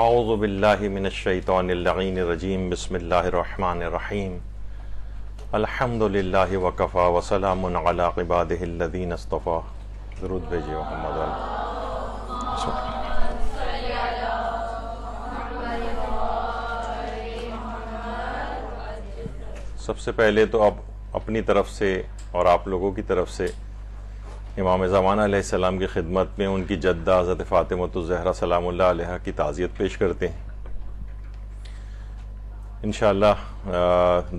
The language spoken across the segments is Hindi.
आउज़बिल्लिमिनशैतरजीम बसमीम अल्हम्दुलिल्लाह वकफ़ा वसलाम अला इबादीन अस्तफ़ा दरुद भेजिए मोहम्मद सबसे पहले तो अब अपनी तरफ से और आप लोगों की तरफ से इमाम ज़मान सलाम की खिदमत में उनकी जद्दा हज़रत फ़ातिमत तो ज़हरा सलाम की ताज़ियत पेश करते हैं इन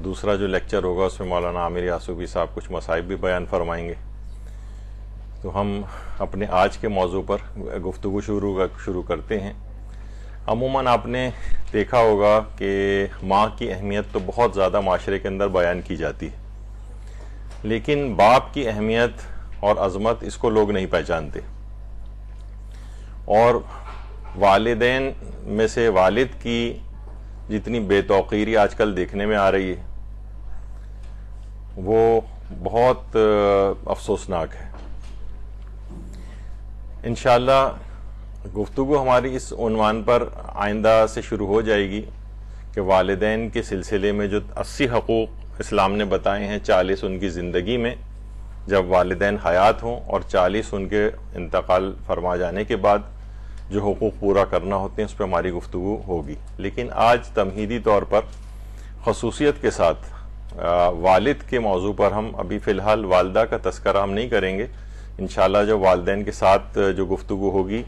दूसरा जो लेक्चर होगा उसमें मौलाना आमिर यासूबी साहब कुछ मसाइब भी बयान फरमाएंगे तो हम अपने आज के मौजू पर गुफ्तु शुरू शुरू करते हैं अमूमन आपने देखा होगा कि माँ की अहमियत तो बहुत ज़्यादा माशरे के अंदर बयान की जाती है लेकिन बाप की अहमियत और अजमत इसको लोग नहीं पहचानते और वालदेन में से वालिद की जितनी बेतौकीरी आजकल देखने में आ रही है वो बहुत अफसोसनाक है इन गुफ्तु हमारी इस उनवान पर आइंदा से शुरू हो जाएगी कि वालदेन के सिलसिले में जो अस्सी हकूक़ इस्लाम ने बताए हैं चालीस उनकी ज़िंदगी में जब वालदे हयात हों और चालीस उनके इंतकाल फरमा जाने के बाद जो हकूक़ पूरा करना होते हैं उस पर हमारी गुफ्तु होगी लेकिन आज तमहीदी तौर पर खसूसियत के साथ वालद के मौजू पर हम अभी फ़िलहाल वालदा का तस्करा हम नहीं करेंगे इन जब वालदेन के साथ जो गुफ्तु होगी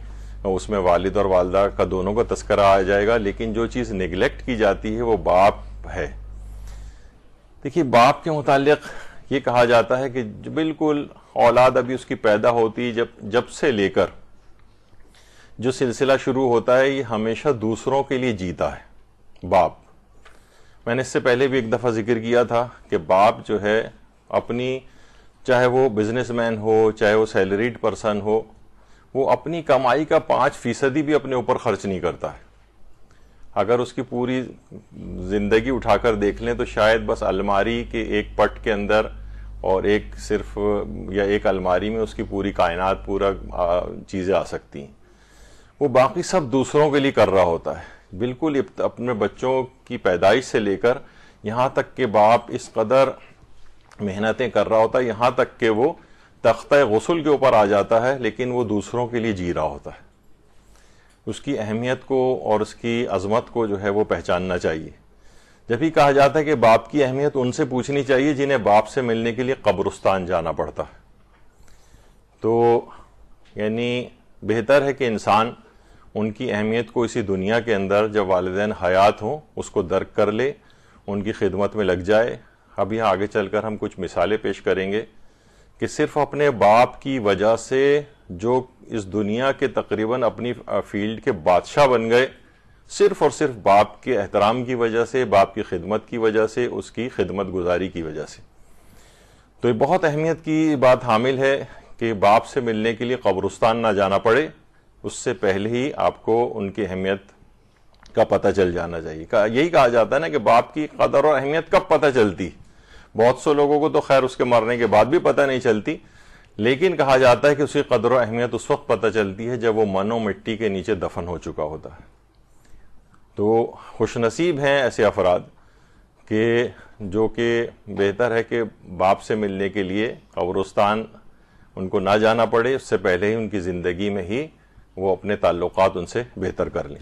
उसमें वालद और वालदा का दोनों का तस्करा आ जाएगा लेकिन जो चीज़ निगलेक्ट की जाती है वो बाप है देखिए बाप के मुतालिक ये कहा जाता है कि बिल्कुल औलाद अभी उसकी पैदा होती जब जब से लेकर जो सिलसिला शुरू होता है ये हमेशा दूसरों के लिए जीता है बाप मैंने इससे पहले भी एक दफ़ा जिक्र किया था कि बाप जो है अपनी चाहे वो बिजनेसमैन हो चाहे वो सैलरीड पर्सन हो वो अपनी कमाई का पाँच फीसदी भी अपने ऊपर खर्च नहीं करता है अगर उसकी पूरी जिंदगी उठाकर देख लें तो शायद बस अलमारी के एक पट के अंदर और एक सिर्फ या एक अलमारी में उसकी पूरी कायनात पूरा चीज़ें आ सकती हैं वो बाकी सब दूसरों के लिए कर रहा होता है बिल्कुल अपने बच्चों की पैदाइश से लेकर यहाँ तक के बाप इस कदर मेहनतें कर रहा होता है यहाँ तक के वो तख्त गसल के ऊपर आ जाता है लेकिन वो दूसरों के लिए जी रहा होता है उसकी अहमियत को और उसकी अजमत को जो है वो पहचानना चाहिए जब भी कहा जाता है कि बाप की अहमियत उनसे पूछनी चाहिए जिन्हें बाप से मिलने के लिए कब्रस्तान जाना पड़ता है तो यानी बेहतर है कि इंसान उनकी अहमियत को इसी दुनिया के अंदर जब वालदे हयात हों उसको दर्क कर ले उनकी खिदमत में लग जाए अब यहाँ आगे चलकर हम कुछ मिसालें पेश करेंगे कि सिर्फ अपने बाप की वजह से जो इस दुनिया के तकरीबन अपनी फील्ड के बादशाह बन गए सिर्फ और सिर्फ बाप के एहतराम की वजह से बाप की खिदमत की वजह से उसकी खिदमत गुजारी की वजह से तो ये बहुत अहमियत की बात हामिल है कि बाप से मिलने के लिए कब्रस्तान ना जाना पड़े उससे पहले ही आपको उनकी अहमियत का पता चल जाना चाहिए का, यही कहा जाता है ना कि बाप की कदर और अहमियत कब पता चलती बहुत से लोगों को तो खैर उसके मरने के बाद भी पता नहीं चलती लेकिन कहा जाता है कि उसकी कदर व अहमियत उस वक्त पता चलती है जब वो मनो मिट्टी के नीचे दफन हो चुका होता है तो खुश नसीब हैं ऐसे अफराद के जो कि बेहतर है कि बाप से मिलने के लिए कब्रस्तान उनको ना जाना पड़े उससे पहले ही उनकी ज़िंदगी में ही वो अपने ताल्लुक उनसे बेहतर कर लें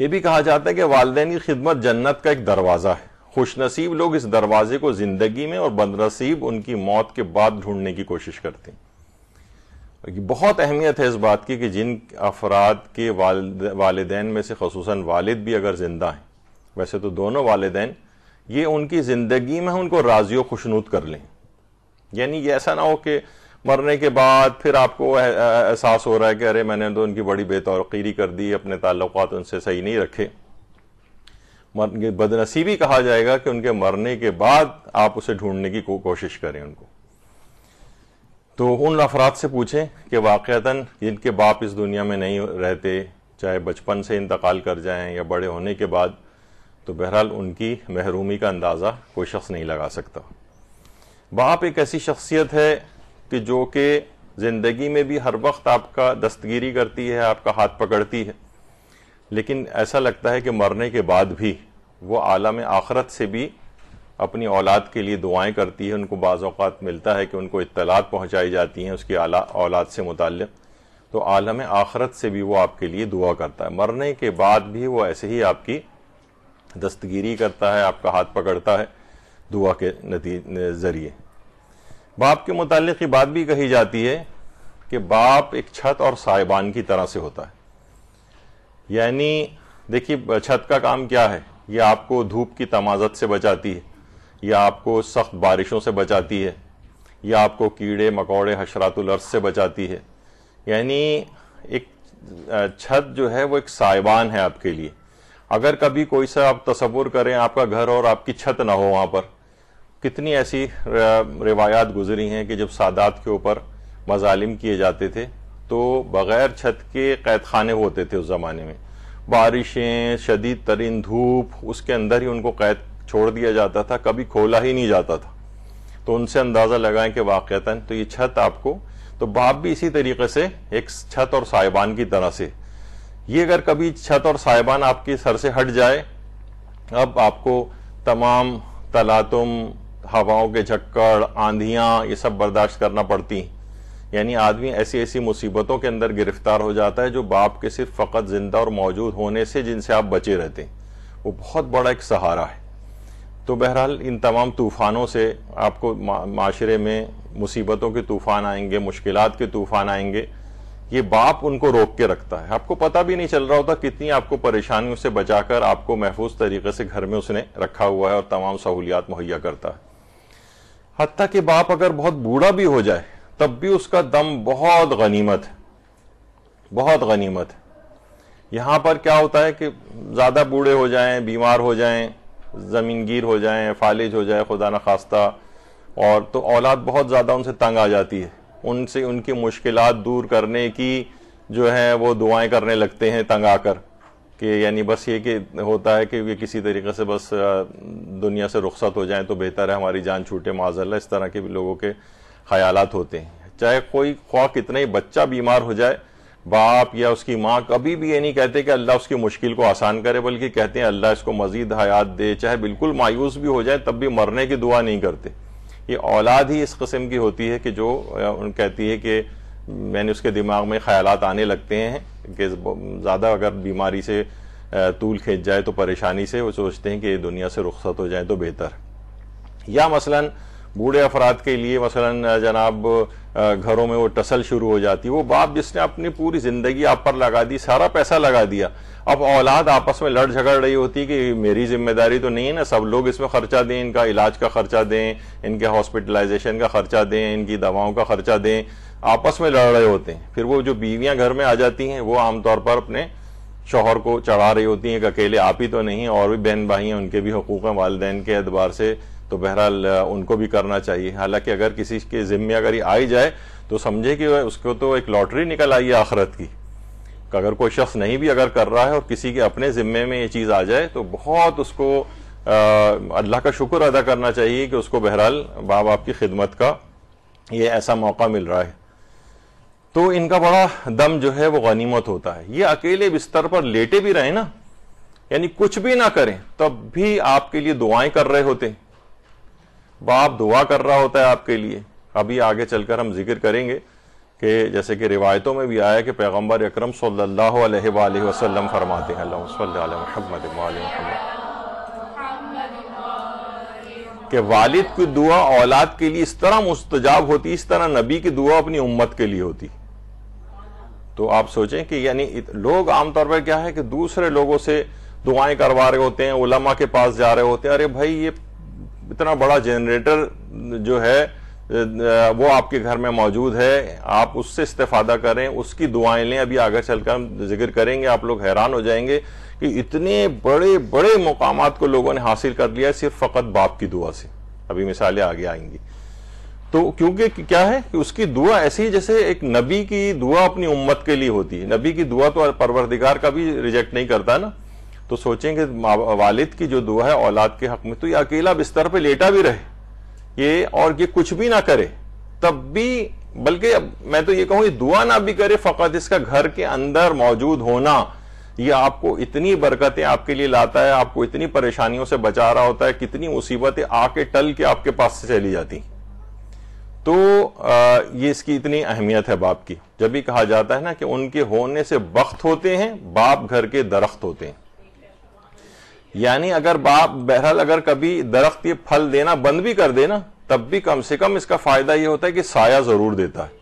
यह भी कहा जाता है कि वालदेन की खिदमत जन्नत का एक दरवाज़ा है खुशनसीब लोग इस दरवाजे को जिंदगी में और बदनसीब उनकी मौत के बाद ढूंढने की कोशिश करते हैं बहुत अहमियत है इस बात की कि जिन अफराद के वालदे वालदेन में से खसूस वालिद भी अगर जिंदा हैं वैसे तो दोनों वालदेन ये उनकी ज़िंदगी में उनको राजी व खुशनूद कर लें यानी ये ऐसा ना हो कि मरने के बाद फिर आपको एहसास हो रहा है कि अरे मैंने तो उनकी बड़ी बेतौरकीरी कर दी अपने ताल्लुकात उनसे सही नहीं रखे बदनसीबी कहा जाएगा कि उनके मरने के बाद आप उसे ढूंढने की को, कोशिश करें उनको तो उन अफराद से पूछें कि वाक़ता जिनके बाप इस दुनिया में नहीं रहते चाहे बचपन से इंतकाल कर जाएं या बड़े होने के बाद तो बहरहाल उनकी महरूमी का अंदाज़ा कोई शख्स नहीं लगा सकता बाप एक ऐसी शख्सियत है कि जो कि ज़िंदगी में भी हर वक्त आपका दस्तगिरी करती है आपका हाथ पकड़ती है लेकिन ऐसा लगता है कि मरने के बाद भी वो आलम आखरत से भी अपनी औलाद के लिए दुआएं करती है उनको बाज़ात मिलता है कि उनको इतलात पहुंचाई जाती हैं उसकी औलाद से मुतल तो आलम आखरत से भी वो आपके लिए दुआ करता है मरने के बाद भी वो ऐसे ही आपकी दस्तगिरी करता है आपका हाथ पकड़ता है दुआ के ज़रिए बाप के मुतल ये बात भी कही जाती है कि बाप एक छत और साहिबान की तरह से होता है यानी देखिए छत का काम क्या है ये आपको धूप की तमाजत से बचाती है यह आपको सख्त बारिशों से बचाती है यह आपको कीड़े मकोड़े हशरातुलर्स से बचाती है यानी एक छत जो है वो एक साइबान है आपके लिए अगर कभी कोई सा आप तस्वुर करें आपका घर और आपकी छत ना हो वहाँ पर कितनी ऐसी रिवायात गुजरी हैं कि जब सादात के ऊपर मजालिम किए जाते थे तो बग़ैर छत के कैद खाने होते थे उस ज़माने में बारिशें शदीद तरीन धूप उसके अंदर ही उनको कैद छोड़ दिया जाता था कभी खोला ही नहीं जाता था तो उनसे अंदाज़ा लगाएं कि वाक़ता तो ये छत आपको तो बाप भी इसी तरीके से एक छत और साहिबान की तरह से ये अगर कभी छत और साहिबान आपके सर से हट जाए अब आपको तमाम तलातुम हवाओं के झक्कड़ आंधियां ये सब बर्दाश्त करना पड़ती हैं यानी आदमी ऐसी ऐसी मुसीबतों के अंदर गिरफ्तार हो जाता है जो बाप के सिर्फ फ़कत ज़िंदा और मौजूद होने से जिनसे आप बचे रहते हैं वो बहुत बड़ा एक सहारा है तो बहरहाल इन तमाम तूफ़ानों से आपको माशरे में मुसीबतों के तूफ़ान आएंगे मुश्किल के तूफ़ान आएंगे ये बाप उनको रोक के रखता है आपको पता भी नहीं चल रहा होता कितनी आपको परेशानियों से बचाकर आपको महफूज तरीके से घर में उसने रखा हुआ है और तमाम सहूलियात मुहैया करता है हती कि बाप अगर बहुत बूढ़ा भी हो जाए तब भी उसका दम बहुत गनीमत है बहुत गनीमत है यहां पर क्या होता है कि ज्यादा बूढ़े हो जाएं बीमार हो जाएं जमीनगीर हो जाएं फालिज हो जाए खुदा न खास्ता और तो औलाद बहुत ज़्यादा उनसे तंग आ जाती है उनसे उनकी मुश्किल दूर करने की जो है वो दुआएं करने लगते हैं तंग आकर कि यानी बस ये कि होता है कि ये किसी तरीके से बस दुनिया से रुख्सत हो जाए तो बेहतर है हमारी जान छूटे माजल्ला इस तरह के लोगों के ख्यालात होते हैं चाहे कोई ख्वा कितना ही बच्चा बीमार हो जाए बाप या उसकी माँ कभी भी ये नहीं कहते कि अल्लाह उसकी मुश्किल को आसान करे बल्कि कहते हैं अल्लाह इसको मजीद हयात दे चाहे बिल्कुल मायूस भी हो जाए तब भी मरने की दुआ नहीं करते ये औलाद ही इस कस्म की होती है कि जो उन कहती है कि मैंने उसके दिमाग में ख्याल आने लगते हैं कि ज़्यादा अगर बीमारी से तूल खींच जाए तो परेशानी से वो सोचते हैं कि दुनिया से रुखसत हो जाए तो बेहतर या मसला बूढ़े अफराद के लिए मसलन जनाब घरों में वो टसल शुरू हो जाती वो बाप जिसने अपनी पूरी जिंदगी आप पर लगा दी सारा पैसा लगा दिया अब औलाद आपस में लड़ झगड़ रही होती कि मेरी जिम्मेदारी तो नहीं है ना सब लोग इसमें खर्चा दें इनका इलाज का खर्चा दें इनके हॉस्पिटलाइजेशन का खर्चा दें इनकी दवाओं का खर्चा दें आपस में लड़ रहे होते हैं फिर वो जो बीवियां घर में आ जाती हैं वो आमतौर पर अपने शोहर को चढ़ा रही होती हैं कि अकेले आप ही तो नहीं और भी बहन भाई हैं उनके भी हकूक हैं वालदेन के एतबार से तो बहरहाल उनको भी करना चाहिए हालांकि अगर किसी के ज़िम्मे अगर ये आई जाए तो समझे कि उसको तो एक लॉटरी निकल आई है आखरत की अगर कोई शख्स नहीं भी अगर कर रहा है और किसी के अपने ज़िम्मे में ये चीज़ आ जाए तो बहुत उसको अल्लाह का शुक्र अदा करना चाहिए कि उसको बहरहाल बाप की खिदमत का ये ऐसा मौका मिल रहा है तो इनका बड़ा दम जो है वो गनीमत होता है ये अकेले बिस्तर पर लेटे भी रहे ना यानी कुछ भी ना करें तब भी आपके लिए दुआएं कर रहे होते हैं बाप दुआ कर रहा होता है आपके लिए अभी आगे चलकर हम जिक्र करेंगे कि जैसे कि रिवायतों में भी आया कि पैगम्बर अक्रम सल्लाम फरमाते हैं कि वालिद की दुआ औलाद के लिए इस तरह मुस्तजाब होती इस तरह नबी की दुआ अपनी उम्मत के लिए होती तो आप सोचें कि यानी लोग आमतौर पर क्या है कि दूसरे लोगों से दुआएं करवा रहे होते हैं उलमा के पास जा रहे होते हैं अरे भाई ये इतना बड़ा जनरेटर जो है वो आपके घर में मौजूद है आप उससे इस्तेफादा करें उसकी दुआएं लें अभी आगे चलकर हम जिक्र करेंगे आप लोग हैरान हो जाएंगे कि इतने बड़े बड़े मुकाम को लोगों ने हासिल कर लिया सिर्फ फ़कत बाप की दुआ से अभी मिसालें आगे आएंगी तो क्योंकि क्या है कि उसकी दुआ ऐसी जैसे एक नबी की दुआ अपनी उम्मत के लिए होती है नबी की दुआ तो परवरदिगार का भी रिजेक्ट नहीं करता ना तो सोचेंगे वालिद की जो दुआ है औलाद के हक में तो ये अकेला बिस्तर पे लेटा भी रहे ये और ये कुछ भी ना करे तब भी बल्कि मैं तो ये कहूँ ये दुआ ना भी करे फ़कत इसका घर के अंदर मौजूद होना ये आपको इतनी बरकतें आपके लिए लाता है आपको इतनी परेशानियों से बचा रहा होता है कितनी मुसीबतें आके टल के आपके पास से चली जाती तो ये इसकी इतनी अहमियत है बाप की जब भी कहा जाता है ना कि उनके होने से वक्त होते हैं बाप घर के दरख्त होते हैं यानी अगर बाप बहरहाल अगर कभी दरख्त ये फल देना बंद भी कर देना तब भी कम से कम इसका फायदा ये होता है कि साया जरूर देता है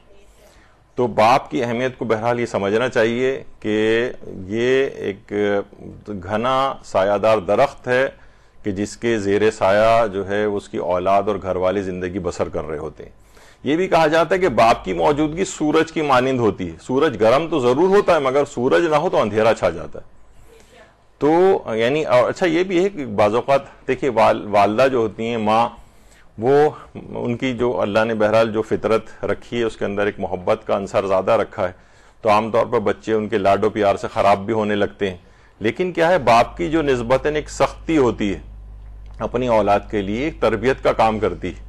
तो बाप की अहमियत को बहरहाल ये समझना चाहिए कि ये एक घना सायादार दरख्त है कि जिसके जेर साया जो है उसकी औलाद और घर वाले जिंदगी बसर कर रहे होते हैं ये भी कहा जाता है कि बाप की मौजूदगी सूरज की मानिंद होती है सूरज गर्म तो जरूर होता है मगर सूरज ना हो तो अंधेरा छा जाता है तो यानी अच्छा ये भी है कि बाज़ात देखिए वाल, वालदा जो होती हैं माँ वो उनकी जो अल्लाह ने बहरहाल जो फितरत रखी है उसके अंदर एक मोहब्बत का अंसर ज़्यादा रखा है तो आमतौर पर बच्चे उनके लाडो प्यार से ख़राब भी होने लगते हैं लेकिन क्या है बाप की जो नस्बता एक सख्ती होती है अपनी औलाद के लिए एक तरबियत का काम करती है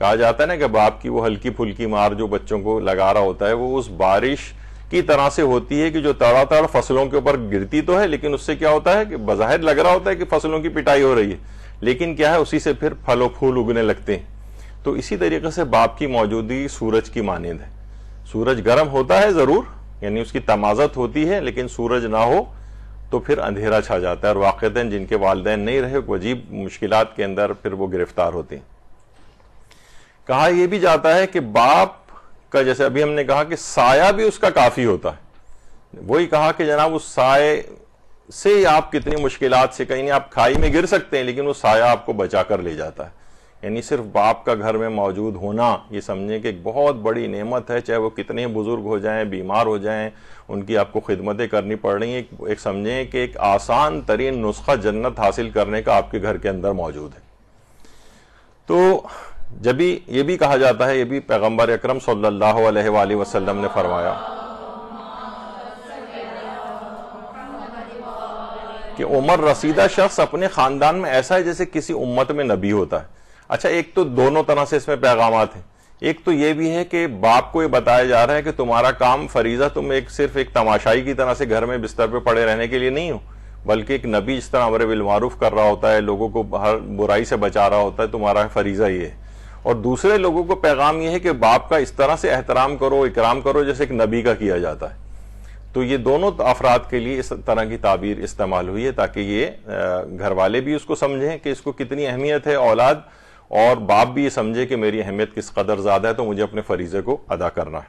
कहा जाता है ना कि बाप की वो हल्की फुल्की मार जो बच्चों को लगा रहा होता है वो उस बारिश की तरह से होती है कि जो तड़ फसलों के ऊपर गिरती तो है लेकिन उससे क्या होता है कि बाहर लग रहा होता है कि फसलों की पिटाई हो रही है लेकिन क्या है उसी से फिर फल और फूल उगने लगते हैं तो इसी तरीके से बाप की मौजूदगी सूरज की मानद है सूरज गर्म होता है ज़रूर यानी उसकी तमाजत होती है लेकिन सूरज ना हो तो फिर अंधेरा छा जाता है और वाकत जिनके वालदेन नहीं रहे वजीब मुश्किल के अंदर फिर वो गिरफ्तार होते हैं कहा यह भी जाता है कि बाप का जैसे अभी हमने कहा कि साया भी उसका काफ़ी होता है वही कहा कि जनाब उस साय से आप कितनी मुश्किल से कहीं आप खाई में गिर सकते हैं लेकिन वो साया आपको बचा कर ले जाता है यानी सिर्फ बाप का घर में मौजूद होना ये समझें कि एक बहुत बड़ी नेमत है चाहे वो कितने बुजुर्ग हो जाएं बीमार हो जाएं उनकी आपको खिदमतें करनी पड़ रही एक, एक समझें कि एक आसान तरीन नुस्खा जन्नत हासिल करने का आपके घर के अंदर मौजूद है तो जब भी ये भी कहा जाता है ये भी पैगम्बर अक्रम सल्लल्लाहु वसल्लम ने फरमाया कि उमर रसीदा शख्स अपने खानदान में ऐसा है जैसे किसी उम्मत में नबी होता है अच्छा एक तो दोनों तरह से इसमें पैगाम हैं एक तो ये भी है कि बाप को ये बताया जा रहा है कि तुम्हारा काम फरीजा तुम एक सिर्फ एक तमाशाई की तरह से घर में बिस्तर पे पड़े रहने के लिए नहीं हो बल्कि एक नबी इस तरह अमर बिलमारूफ कर रहा होता है लोगों को हर बुराई से बचा रहा होता है तुम्हारा फरीजा ये है और दूसरे लोगों को पैगाम यह है कि बाप का इस तरह से एहतराम करो इकराम करो जैसे एक नबी का किया जाता है तो ये दोनों अफराद के लिए इस तरह की ताबीर इस्तेमाल हुई है ताकि ये घर वाले भी उसको समझें कि इसको कितनी अहमियत है औलाद और बाप भी ये समझे कि मेरी अहमियत किस कदर ज़्यादा है तो मुझे अपने फरीजे को अदा करना है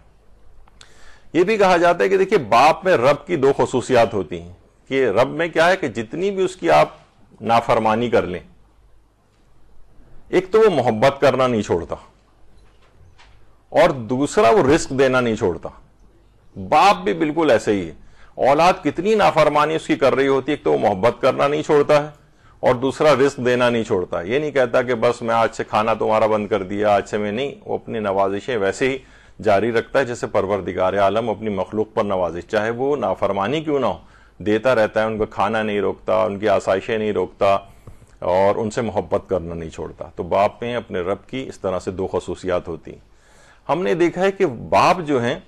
ये भी कहा जाता है कि देखिए बाप में रब की दो खसूसियात होती हैं कि रब में क्या है कि जितनी भी उसकी आप नाफरमानी कर लें एक तो वो मोहब्बत करना नहीं छोड़ता और दूसरा वो रिस्क देना नहीं छोड़ता बाप भी बिल्कुल ऐसे ही है औलाद कितनी नाफरमानी उसकी कर रही होती है एक तो वो मोहब्बत करना नहीं छोड़ता है और दूसरा रिस्क देना नहीं छोड़ता ये नहीं कहता कि बस मैं आज से खाना तुम्हारा बंद कर दिया आज से मैं नहीं वो अपनी नवाजिशें वैसे ही जारी रखता है जैसे परवर दिगार आलम अपनी मखलूक पर नवाजिश चाहे वो नाफरमानी क्यों ना हो देता रहता है उनका खाना नहीं रोकता उनकी आसाइशें नहीं रोकता और उनसे मोहब्बत करना नहीं छोड़ता तो बाप में अपने रब की इस तरह से दो खसूसियात होती हमने देखा है कि बाप जो हैं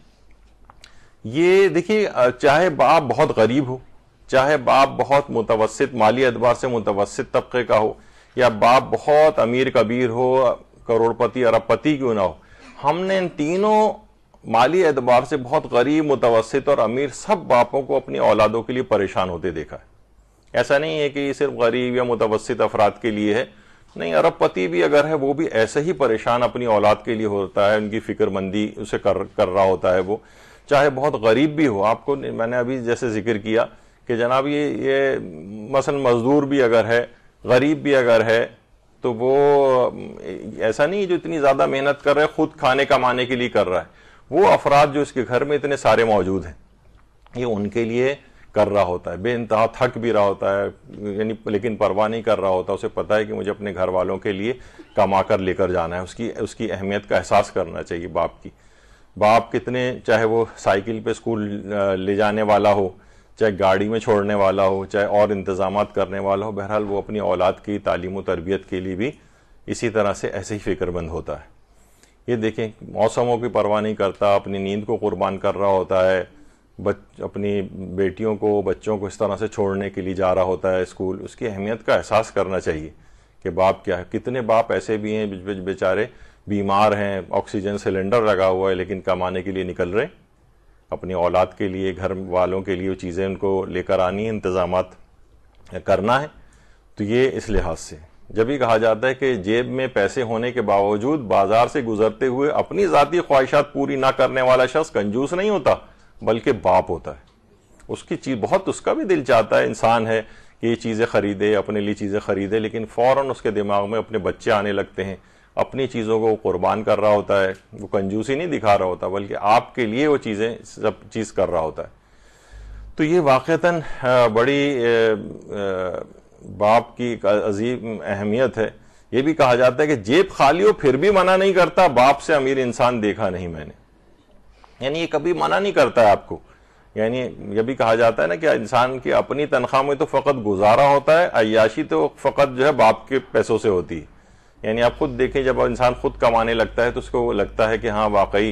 ये देखिए चाहे बाप बहुत गरीब हो चाहे बाप बहुत मुतवसत माली एतबार से मुतवसत तबके का हो या बाप बहुत अमीर कबीर हो करोड़पति अरबपति क्यों ना हो हमने इन तीनों माली एतबार से बहुत गरीब मुतवसत और अमीर सब बापों को अपनी औलादों के लिए परेशान होते देखा है ऐसा नहीं है कि सिर्फ गरीब या मुतवसत अफराद के लिए है नहीं अरबपति भी अगर है वो भी ऐसे ही परेशान अपनी औलाद के लिए होता है उनकी फिक्रमंदी उसे कर कर रहा होता है वो चाहे बहुत गरीब भी हो आपको मैंने अभी जैसे जिक्र किया कि जनाब ये ये मसल मजदूर भी अगर है गरीब भी अगर है तो वो ऐसा नहीं जो इतनी ज़्यादा मेहनत कर रहा है खुद खाने कमाने के लिए कर रहा है वो अफराद जो इसके घर में इतने सारे मौजूद हैं ये उनके लिए कर रहा होता है बे इंतहा थक भी रहा होता है यानी लेकिन परवाह नहीं कर रहा होता उसे पता है कि मुझे अपने घर वालों के लिए कमा कर लेकर जाना है उसकी उसकी अहमियत का एहसास करना चाहिए बाप की बाप कितने चाहे वो साइकिल पे स्कूल ले जाने वाला हो चाहे गाड़ी में छोड़ने वाला हो चाहे और इंतज़ाम करने वाला हो बहरहाल वो अपनी औलाद की तालीम तरबियत के लिए भी इसी तरह से ऐसे ही फ़िक्रमंद होता है ये देखें मौसमों की परवाह नहीं करता अपनी नींद को कुर्बान कर रहा होता है बच अपनी बेटियों को बच्चों को इस तरह से छोड़ने के लिए जा रहा होता है स्कूल उसकी अहमियत का एहसास करना चाहिए कि बाप क्या है कितने बाप ऐसे भी हैं बेचारे बीमार हैं ऑक्सीजन सिलेंडर लगा हुआ है लेकिन कमाने के लिए निकल रहे अपनी औलाद के लिए घर वालों के लिए चीज़ें उनको लेकर आनी इंतज़ाम करना है तो ये इस लिहाज से जब भी कहा जाता है कि जेब में पैसे होने के बावजूद बाजार से गुजरते हुए अपनी ज़ाती ख्वाहिशात पूरी ना करने वाला शख्स कंजूस नहीं होता बल्कि बाप होता है उसकी चीज बहुत उसका भी दिल चाहता है इंसान है कि ये चीज़ें खरीदे अपने लिए चीज़ें खरीदे लेकिन फ़ौरन उसके दिमाग में अपने बच्चे आने लगते हैं अपनी चीज़ों को वो कुर्बान कर रहा होता है वो कंजूसी नहीं दिखा रहा होता बल्कि आपके लिए वो चीज़ें सब चीज़ कर रहा होता है तो ये वाक़ता बड़ी बाप की अजीब अहमियत है ये भी कहा जाता है कि जेब खाली हो फिर भी मना नहीं करता बाप से अमीर इंसान देखा नहीं मैंने यानी ये कभी मना नहीं करता है आपको यानी यह भी कहा जाता है ना कि इंसान की अपनी तनख्वाह में तो फ़कत गुजारा होता है अयाशी तो फ़कत जो है बाप के पैसों से होती है यानी आप खुद देखें जब इंसान खुद कमाने लगता है तो उसको लगता है कि हाँ वाकई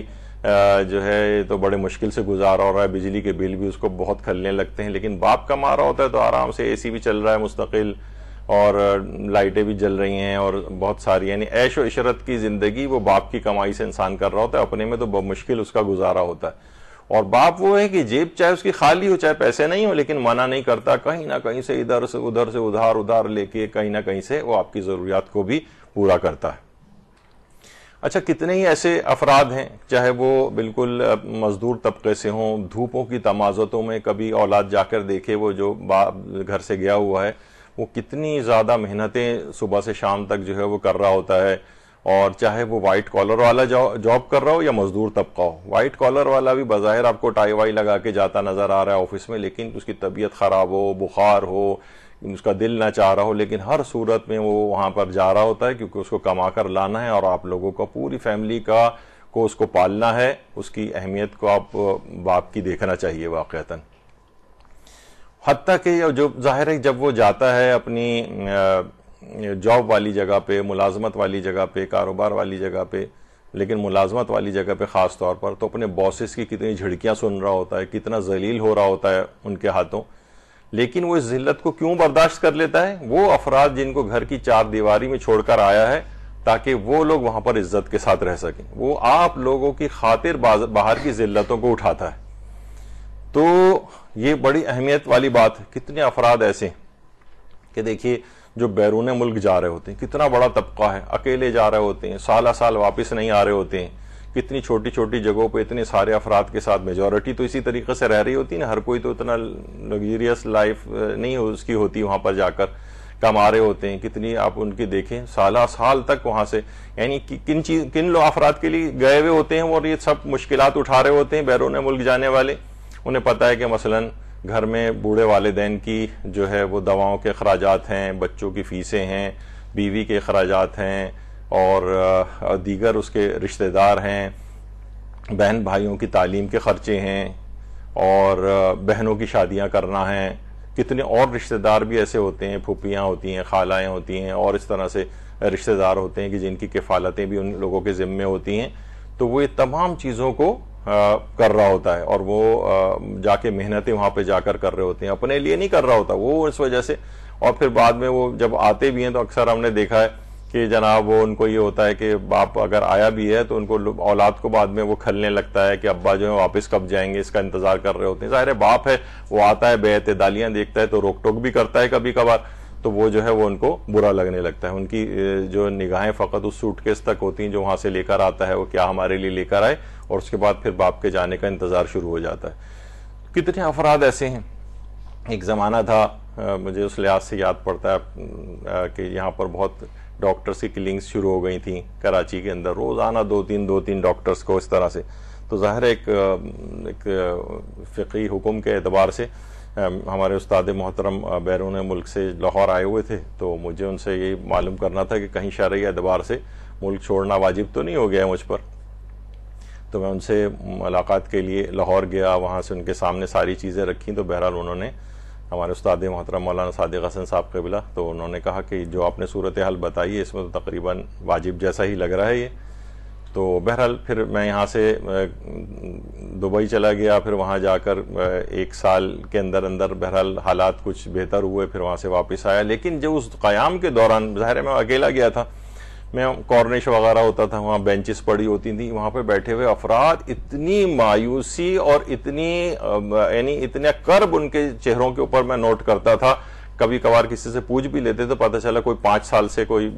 जो है तो बड़े मुश्किल से गुजारा हो रहा है बिजली के बिल भी उसको बहुत खलने लगते हैं लेकिन बाप कमा रहा होता है तो आराम से सी भी चल रहा है मुस्तकिल और लाइटें भी जल रही हैं और बहुत सारी यानी ऐश व इशरत की ज़िंदगी वो बाप की कमाई से इंसान कर रहा होता है अपने में तो मुश्किल उसका गुजारा होता है और बाप वो है कि जेब चाहे उसकी खाली हो चाहे पैसे नहीं हो लेकिन मना नहीं करता कहीं ना कहीं से इधर से उधर से उधार उधार लेके कहीं ना कहीं से वो आपकी ज़रूरियात को भी पूरा करता है अच्छा कितने ही ऐसे अफराद हैं चाहे वो बिल्कुल मजदूर तबके से हों धूपों की तमाजतों में कभी औलाद जाकर देखे वो जो बाप घर से गया हुआ है वो कितनी ज़्यादा मेहनतें सुबह से शाम तक जो है वो कर रहा होता है और चाहे वो वाइट कॉलर वाला जॉब कर रहा हो या मजदूर तबका हो वाइट कॉलर वाला भी बाहर आपको टाई वाई लगा के जाता नज़र आ रहा है ऑफिस में लेकिन उसकी तबीयत ख़राब हो बुखार हो उसका दिल ना चाह रहा हो लेकिन हर सूरत में वो वहाँ पर जा रहा होता है क्योंकि उसको कमा कर लाना है और आप लोगों का पूरी फैमिली का को उसको पालना है उसकी अहमियत को आप बाप की देखना चाहिए वाक़ता हती कि जो जाहिर है जब वो जाता है अपनी जॉब वाली जगह पे मुलाजमत वाली जगह पे कारोबार वाली जगह पे लेकिन मुलाजमत वाली जगह पे ख़ास तौर पर तो अपने बॉसेस की कितनी झिड़कियाँ सुन रहा होता है कितना जलील हो रहा होता है उनके हाथों लेकिन वो इस जिल्लत को क्यों बर्दाश्त कर लेता है वो अफराद जिनको घर की चार दीवारी में छोड़कर आया है ताकि वो लोग वहाँ पर इज्जत के साथ रह सकें वो आप लोगों की खातिर बाहर की जिल्लतों को उठाता है तो ये बड़ी अहमियत वाली बात है कितने अफराद ऐसे कि देखिए जो बैरून मुल्क जा रहे होते हैं कितना बड़ा तबका है अकेले जा रहे होते हैं साल साल वापस नहीं आ रहे होते हैं कितनी छोटी छोटी जगहों पे इतने सारे अफराद के साथ मेजोरिटी तो इसी तरीके से रह रही होती है ना हर कोई तो इतना लग्जरियस लाइफ नहीं उसकी होती वहाँ पर जाकर कमा रहे होते हैं कितनी आप उनकी देखें साल साल तक वहाँ से यानी कि, किन चीज किन लोग अफराद के लिए गए हुए होते हैं और ये सब मुश्किल उठा रहे होते हैं बैरून मुल्क जाने वाले उन्हें पता है कि मसलन घर में बूढ़े वालदेन की जो है वो दवाओं के अखराज हैं बच्चों की फ़ीसें हैं बीवी के अखराज हैं और दीगर उसके रिश्तेदार हैं बहन भाइयों की तालीम के ख़र्चे हैं और बहनों की शादियां करना है कितने और रिश्तेदार भी ऐसे होते हैं फूपियाँ होती हैं खालाएँ होती हैं और इस तरह से रिश्तेदार होते हैं कि जिनकी किफ़ालतें भी उन लोगों के ज़िम्मे होती हैं तो वो ये तमाम चीज़ों को कर रहा होता है और वो जाके मेहनतें वहां पे जाकर कर रहे होते हैं अपने लिए नहीं कर रहा होता वो इस वजह से और फिर बाद में वो जब आते भी हैं तो अक्सर हमने देखा है कि जनाब वो उनको ये होता है कि बाप अगर आया भी है तो उनको औलाद को बाद में वो खलने लगता है कि अब्बा जो है वापस कब जाएंगे इसका इंतजार कर रहे होते हैं ज़ाहिर बाप है वो आता है दालियां देखता है तो रोक टोक भी करता है कभी कभार तो वो जो है वो उनको बुरा लगने लगता है उनकी जो निगाहें फ़कत उस सूटकेस तक होती हैं जो वहाँ से लेकर आता है वो क्या हमारे लिए लेकर आए और उसके बाद फिर बाप के जाने का इंतज़ार शुरू हो जाता है कितने अफराद ऐसे हैं एक ज़माना था मुझे उस लिहाज से याद पड़ता है कि यहाँ पर बहुत डॉक्टर्स की किलिंग्स शुरू हो गई थी कराची के अंदर रोज़ाना दो तीन दो तीन डॉक्टर्स को इस तरह से तो ज़ाहिर एक, एक फ़िकी हुकुम के एतबार से हमारे उस्ताद मोहतरम बैरून मुल्क से लाहौर आए हुए थे तो मुझे उनसे ये मालूम करना था कि कहीं शरय एतबार से मुल्क छोड़ना वाजिब तो नहीं हो गया मुझ पर तो मैं उनसे मुलाकात के लिए लाहौर गया वहाँ से उनके सामने सारी चीज़ें रखी तो बहरहाल उन्होंने हमारे उस्ताद मोहतरम मौलाना सदक हसन साहब के बिला तो उन्होंने कहा कि जो आपने सूरत हाल बताई है इसमें तो तकरीबन वाजिब जैसा ही लग रहा है ये तो बहरहाल फिर मैं यहाँ से दुबई चला गया फिर वहाँ जाकर एक साल के अंदर अंदर बहरहाल हालात कुछ बेहतर हुए फिर वहाँ से वापस आया लेकिन जो उस क़याम के दौरान ज़ाहिर है मैं अकेला गया था मैं कॉर्निश वगैरह होता था वहाँ बेंचेस पड़ी होती थी वहाँ पर बैठे हुए अफराद इतनी मायूसी और इतनी यानी इतने कर्ब उनके चेहरों के ऊपर मैं नोट करता था कभी कभार किसी से पूछ भी लेते तो पता चला कोई पाँच साल से कोई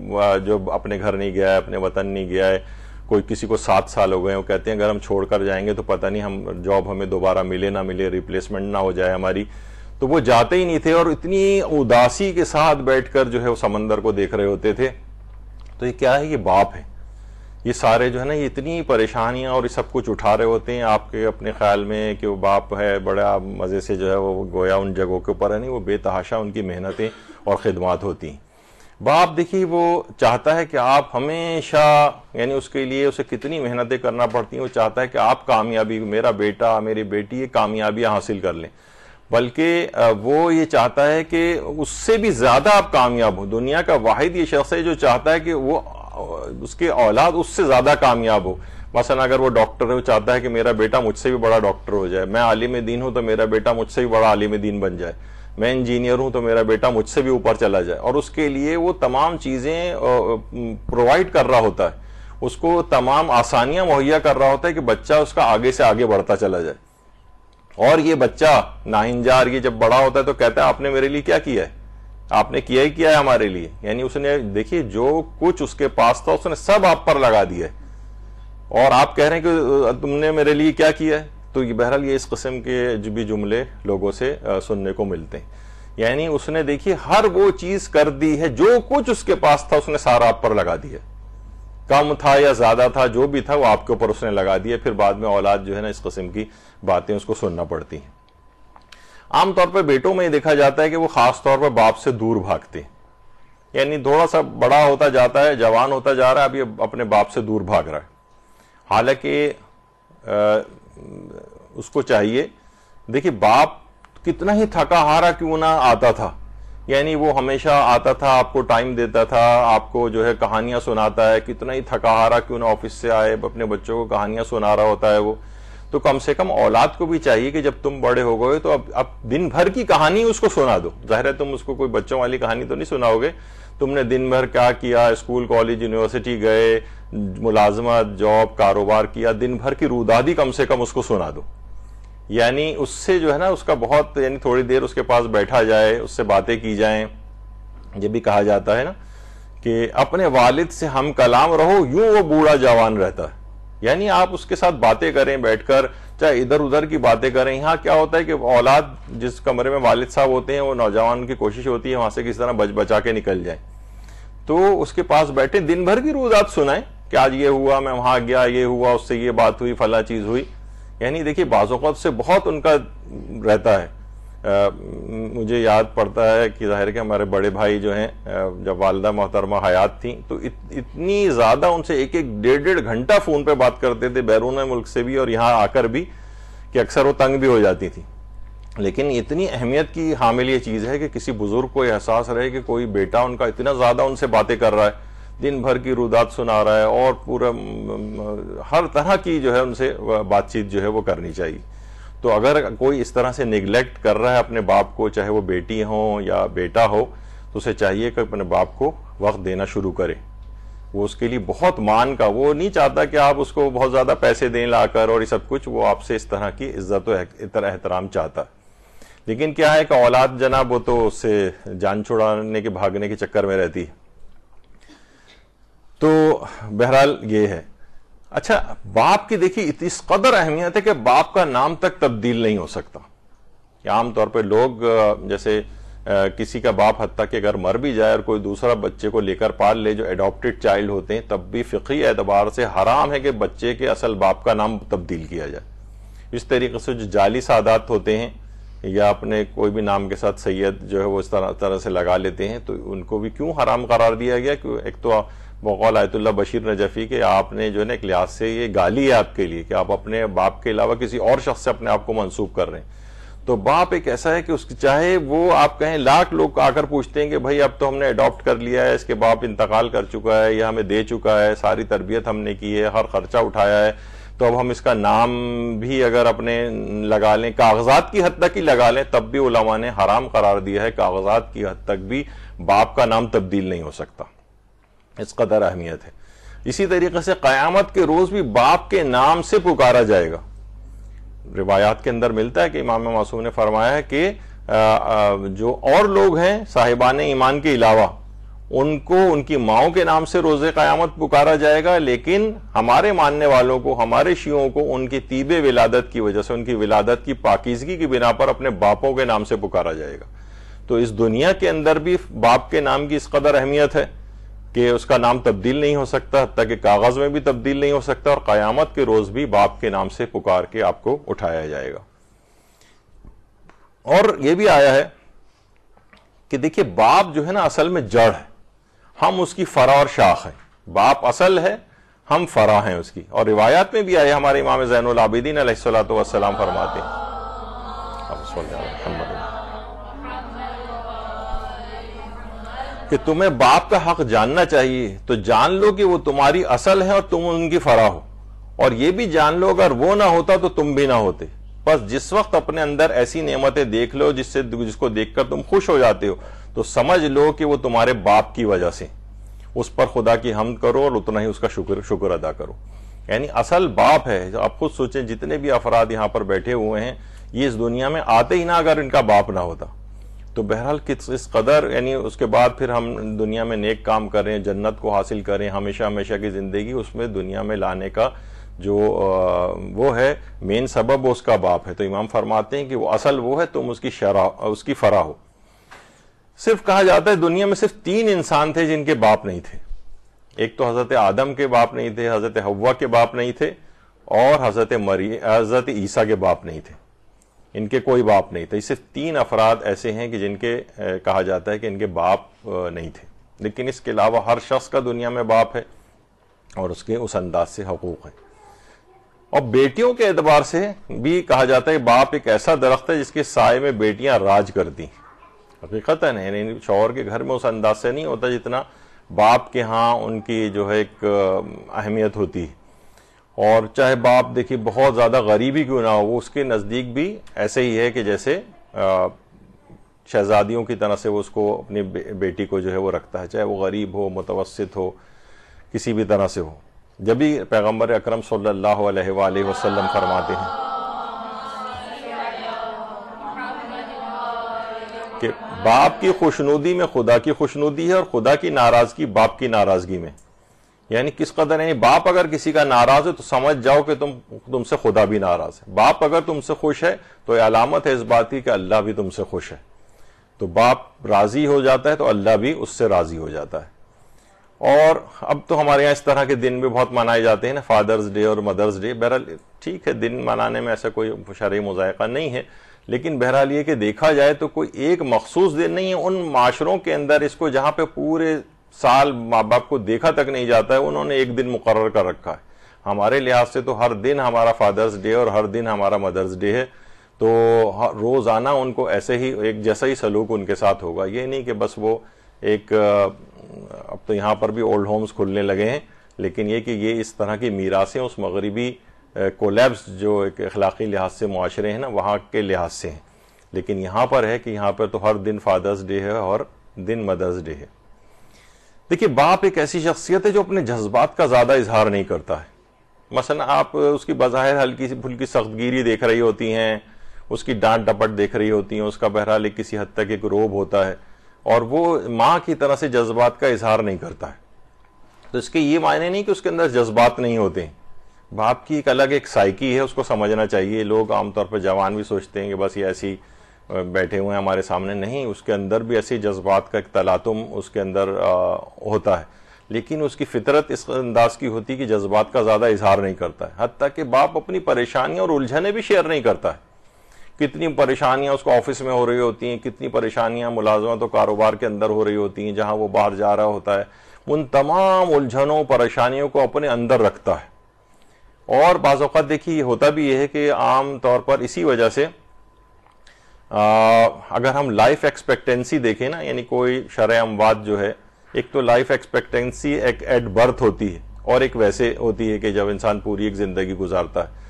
जो अपने घर नहीं गया है अपने वतन नहीं गया है कोई किसी को सात साल हो गए वो कहते हैं अगर हम छोड़कर जाएंगे तो पता नहीं हम जॉब हमें दोबारा मिले ना मिले रिप्लेसमेंट ना हो जाए हमारी तो वो जाते ही नहीं थे और इतनी उदासी के साथ बैठकर जो है वो समंदर को देख रहे होते थे तो ये क्या है ये बाप है ये सारे जो है ना ये इतनी परेशानियां और ये सब कुछ उठा रहे होते हैं आपके अपने ख्याल में कि वो बाप है बड़ा मज़े से जो है वो गोया उन जगहों के ऊपर है नहीं वो बेतहाशा उनकी मेहनतें और खिदमात होती हैं बाप देखिए वो चाहता है कि आप हमेशा यानी उसके लिए उसे कितनी मेहनतें करना पड़ती हैं वो चाहता है कि आप कामयाबी मेरा बेटा मेरी बेटी ये कामयाबी हासिल कर लें बल्कि वो ये चाहता है कि उससे भी ज़्यादा आप कामयाब हो दुनिया का वाहिद ये शख्स है जो चाहता है कि वो उसके औलाद उससे ज़्यादा कामयाब हो मसा अगर वो डॉक्टर है वो चाहता है कि मेरा बेटा मुझसे भी बड़ा डॉक्टर हो जाए मैं आलिम दीन हूँ तो मेरा बेटा मुझसे भी बड़ा आलिम दीन बन जाए मैं इंजीनियर हूं तो मेरा बेटा मुझसे भी ऊपर चला जाए और उसके लिए वो तमाम चीज़ें प्रोवाइड कर रहा होता है उसको तमाम आसानियां मुहैया कर रहा होता है कि बच्चा उसका आगे से आगे बढ़ता चला जाए और ये बच्चा नाइनजार ये जब बड़ा होता है तो कहता है आपने मेरे लिए क्या किया है आपने किया ही किया है हमारे लिए यानी उसने देखिए जो कुछ उसके पास था उसने सब आप पर लगा दिया और आप कह रहे हैं कि तुमने मेरे लिए क्या किया है तो ये बहरहाल ये इस कस्म के भी जुमले लोगों से सुनने को मिलते हैं यानी उसने देखिए हर वो चीज कर दी है जो कुछ उसके पास था उसने सारा आप पर लगा दिया कम था या ज्यादा था जो भी था वो आपके ऊपर उसने लगा दिया फिर बाद में औलाद जो है ना इस कस्म की बातें उसको सुनना पड़ती हैं आमतौर पर बेटों में ये देखा जाता है कि वो खास तौर पर बाप से दूर भागते हैं यानी थोड़ा सा बड़ा होता जाता है जवान होता जा रहा है अब ये अपने बाप से दूर भाग रहा है हालांकि उसको चाहिए देखिए बाप कितना ही थका हारा क्यों ना आता था यानी वो हमेशा आता था आपको टाइम देता था आपको जो है कहानियां सुनाता है कितना ही थका हारा क्यों ना ऑफिस से आए अपने बच्चों को कहानियां सुना रहा होता है वो तो कम से कम औलाद को भी चाहिए कि जब तुम बड़े हो गए तो अब अब दिन भर की कहानी उसको सुना दो जाहिर है तुम उसको कोई बच्चों वाली कहानी तो नहीं सुनाओगे तुमने दिन भर क्या किया स्कूल कॉलेज यूनिवर्सिटी गए मुलाजमत जॉब कारोबार किया दिन भर की रूदादी कम से कम उसको सुना दो यानी उससे जो है ना उसका बहुत यानी थोड़ी देर उसके पास बैठा जाए उससे बातें की जाए ये भी कहा जाता है ना कि अपने वालिद से हम कलाम रहो यूं वो बूढ़ा जवान रहता है यानी आप उसके साथ बातें करें बैठकर चाहे इधर उधर की बातें करें यहाँ क्या होता है कि औलाद जिस कमरे में वालिद साहब होते हैं वो नौजवान की कोशिश होती है वहां से किसी तरह बच बचा के निकल जाए तो उसके पास बैठे दिन भर की रोजात सुनाए कि आज ये हुआ मैं वहां गया ये हुआ उससे ये बात हुई फला चीज हुई यानी देखिए बाजोकत से बहुत उनका रहता है मुझे याद पड़ता है कि ज़ाहिर के हमारे बड़े भाई जो हैं जब वालदा मोहतरमा हयात थी तो इत, इतनी ज़्यादा उनसे एक एक डेढ़ डेढ़ घंटा फ़ोन पे बात करते थे बैरून मुल्क से भी और यहाँ आकर भी कि अक्सर वो तंग भी हो जाती थी लेकिन इतनी अहमियत की हामिल ये चीज़ है कि किसी बुज़ुर्ग को एहसास रहे कि कोई बेटा उनका इतना ज़्यादा उनसे बातें कर रहा है दिन भर की रुदात सुना रहा है और पूरा हर तरह की जो है उनसे बातचीत जो है वो करनी चाहिए तो अगर कोई इस तरह से निगलेक्ट कर रहा है अपने बाप को चाहे वो बेटी हो या बेटा हो तो उसे चाहिए कि अपने बाप को वक्त देना शुरू करे वो उसके लिए बहुत मान का वो नहीं चाहता कि आप उसको बहुत ज़्यादा पैसे दें लाकर और ये सब कुछ वो आपसे इस तरह की इज्जत एहतराम चाहता लेकिन क्या है कि औलाद जनाब वो तो उससे जान छुड़ाने के भागने के चक्कर में रहती है तो बहरहाल ये है अच्छा बाप की देखिए इस कदर अहमियत है कि बाप का नाम तक तब्दील नहीं हो सकता आमतौर पर लोग जैसे किसी का बाप हत्या के अगर मर भी जाए और कोई दूसरा बच्चे को लेकर पाल ले जो एडॉप्टेड चाइल्ड होते हैं तब भी फ़िकी एतबार से हराम है कि बच्चे के असल बाप का नाम तब्दील किया जाए इस तरीके से जो जाली सादात होते हैं या अपने कोई भी नाम के साथ सैयद जो है वो इस तरह तरह से लगा लेते हैं तो उनको भी क्यों हराम करार दिया गया क्यों एक तो बकौल आयतुल्ला बशीर नजफ़ी के आपने जो है ना एक लिहाज से ये गाली है आपके लिए कि आप अपने बाप के अलावा किसी और शख्स से अपने आप को मनसूब कर रहे हैं तो बाप एक ऐसा है कि उस चाहे वो आप कहें लाख लोग आकर पूछते हैं कि भाई अब तो हमने अडॉप्ट कर लिया है इसके बाप इंतकाल कर चुका है या हमें दे चुका है सारी तरबियत हमने की है हर खर्चा उठाया है तो अब हम इसका नाम भी अगर अपने लगा लें कागजात की हद तक ही लगा लें तब भी उलमा ने हराम करार दिया है कागजात की हद तक भी बाप का नाम तब्दील नहीं हो सकता इस कदर अहमियत है इसी तरीके से क़यामत के रोज़ भी बाप के नाम से पुकारा जाएगा रिवायात के अंदर मिलता है कि इमाम मासूम ने फरमाया है कि जो और लोग हैं साहिबान ईमान के अलावा उनको उनकी माओ के नाम से रोज़ क़यामत पुकारा जाएगा लेकिन हमारे मानने वालों को हमारे शियों को उनकी तीब विलादत की वजह से उनकी विलादत की पाकिजगी की बिना पर अपने बापों के नाम से पुकारा जाएगा तो इस दुनिया के अंदर भी बाप के नाम की इस कदर अहमियत है कि उसका नाम तब्दील नहीं हो सकता हत्या के कागज में भी तब्दील नहीं हो सकता और कयामत के रोज भी बाप के नाम से पुकार के आपको उठाया जाएगा और यह भी आया है कि देखिए बाप जो है ना असल में जड़ है हम उसकी फरा और शाख है बाप असल है हम फरा हैं उसकी और रिवायात में भी आया हमारे इमाम जैन आबिदीन सलात वसलाम फरमाते हैं कि तुम्हें बाप का हक जानना चाहिए तो जान लो कि वो तुम्हारी असल है और तुम उनकी फरा हो और ये भी जान लो अगर वो ना होता तो तुम भी ना होते बस जिस वक्त अपने अंदर ऐसी नेमतें देख लो जिससे जिसको देखकर तुम खुश हो जाते हो तो समझ लो कि वो तुम्हारे बाप की वजह से उस पर खुदा की हम करो और उतना ही उसका शुक्र शुक्र अदा करो यानी असल बाप है आप खुद सोचें जितने भी अफराद यहां पर बैठे हुए हैं ये इस दुनिया में आते ही ना अगर इनका बाप ना होता तो बहरहाल किस इस कदर यानी उसके बाद फिर हम दुनिया में नेक काम करें जन्नत को हासिल करें हमेशा हमेशा की ज़िंदगी उसमें दुनिया में लाने का जो वो है मेन सबब उसका बाप है तो इमाम फरमाते हैं कि वो असल वो है तुम उसकी शराह उसकी फरा हो सिर्फ कहा जाता है दुनिया में सिर्फ तीन इंसान थे जिनके बाप नहीं थे एक तो हज़रत आदम के बाप नहीं थे हज़रत हवा के बाप नहीं थे और हज़रत मरी हज़रत ईसा के बाप नहीं थे इनके कोई बाप नहीं थे सिर्फ तीन अफराद ऐसे हैं कि जिनके कहा जाता है कि इनके बाप नहीं थे लेकिन इसके अलावा हर शख्स का दुनिया में बाप है और उसके उस अंदाज से हकूक़ है और बेटियों के एतबार से भी कहा जाता है बाप एक ऐसा दरख्त है जिसके साय में बेटियां राज करती हकीकत है नहीं के घर में उस अंदाज से नहीं होता जितना बाप के यहाँ उनकी जो है एक अहमियत होती है और चाहे बाप देखिए बहुत ज़्यादा गरीबी क्यों ना हो उसके नज़दीक भी ऐसे ही है कि जैसे शहजादियों की तरह से वो उसको अपनी बे, बेटी को जो है वो रखता है चाहे वो गरीब हो मुतवसत हो किसी भी तरह से हो जब भी पैगम्बर अक्रम सल्लल्लाहु वसल्लम फरमाते हैं कि बाप की खुशनुदी में खुदा की खुशनुदी है और खुदा की नाराज़गी बाप की नाराज़गी में यानी किस कदर यानी बाप अगर किसी का नाराज है तो समझ जाओ कि तुम तुमसे खुदा भी नाराज है बाप अगर तुमसे खुश है तो अलामत है इस बात की कि अल्लाह भी तुमसे खुश है तो बाप राजी हो जाता है तो अल्लाह भी उससे राजी हो जाता है और अब तो हमारे यहाँ इस तरह के दिन भी बहुत मनाए जाते हैं ना फादर्स डे और मदर्स डे बहरहाल ठीक है दिन मनाने में ऐसा कोई शर्य मुजायका नहीं है लेकिन बहरहाल ये कि देखा जाए तो कोई एक मखसूस दिन नहीं है उन माशरों के अंदर इसको जहाँ पे पूरे साल माँ बाप को देखा तक नहीं जाता है उन्होंने एक दिन मुकर कर रखा है हमारे लिहाज से तो हर दिन हमारा फादर्स डे और हर दिन हमारा मदर्स डे है तो रोज़ाना उनको ऐसे ही एक जैसा ही सलूक उनके साथ होगा ये नहीं कि बस वो एक अब तो यहाँ पर भी ओल्ड होम्स खुलने लगे हैं लेकिन ये कि ये इस तरह की मीरासें उस मगरबी कोलेब्स जो एक अखलाकी लिहाज से मुआरे हैं ना वहाँ के लिहाज से हैं लेकिन यहाँ पर है कि यहाँ पर तो हर दिन फादर्स डे है और दिन मदर्स डे है देखिए बाप एक ऐसी शख्सियत है जो अपने जज्बात का ज्यादा इजहार नहीं करता है मसलन आप उसकी बाहर हल्की सी फुल्की सख्तगिरी देख रही होती हैं उसकी डांट डपट देख रही होती हैं उसका बहरहाल एक किसी हद तक एक रोब होता है और वो माँ की तरह से जज्बात का इजहार नहीं करता है तो इसके ये मायने नहीं कि उसके अंदर जज्बात नहीं होते बाप की एक अलग एक साइकी है उसको समझना चाहिए लोग आमतौर पर जवान भी सोचते हैं कि बस ये ऐसी बैठे हुए हैं हमारे सामने नहीं उसके अंदर भी ऐसे जज्बात का एक तलातुम उसके अंदर आ, होता है लेकिन उसकी फितरत इस अंदाज की होती कि जज्बात का ज़्यादा इजहार नहीं करता है हती कि बाप अपनी परेशानियाँ और उलझने भी शेयर नहीं करता है कितनी परेशानियां उसको ऑफिस में हो रही होती हैं कितनी परेशानियां मुलाजमत और कारोबार के अंदर हो रही होती हैं जहां वो बाहर जा रहा होता है उन तमाम उलझनों परेशानियों को अपने अंदर रखता है और बाज़ात देखिए होता भी यह है कि आम तौर पर इसी वजह से अगर हम लाइफ एक्सपेक्टेंसी देखें ना यानी कोई शरअमवाद जो है एक तो लाइफ एक्सपेक्टेंसी एक एट बर्थ होती है और एक वैसे होती है कि जब इंसान पूरी एक ज़िंदगी गुजारता है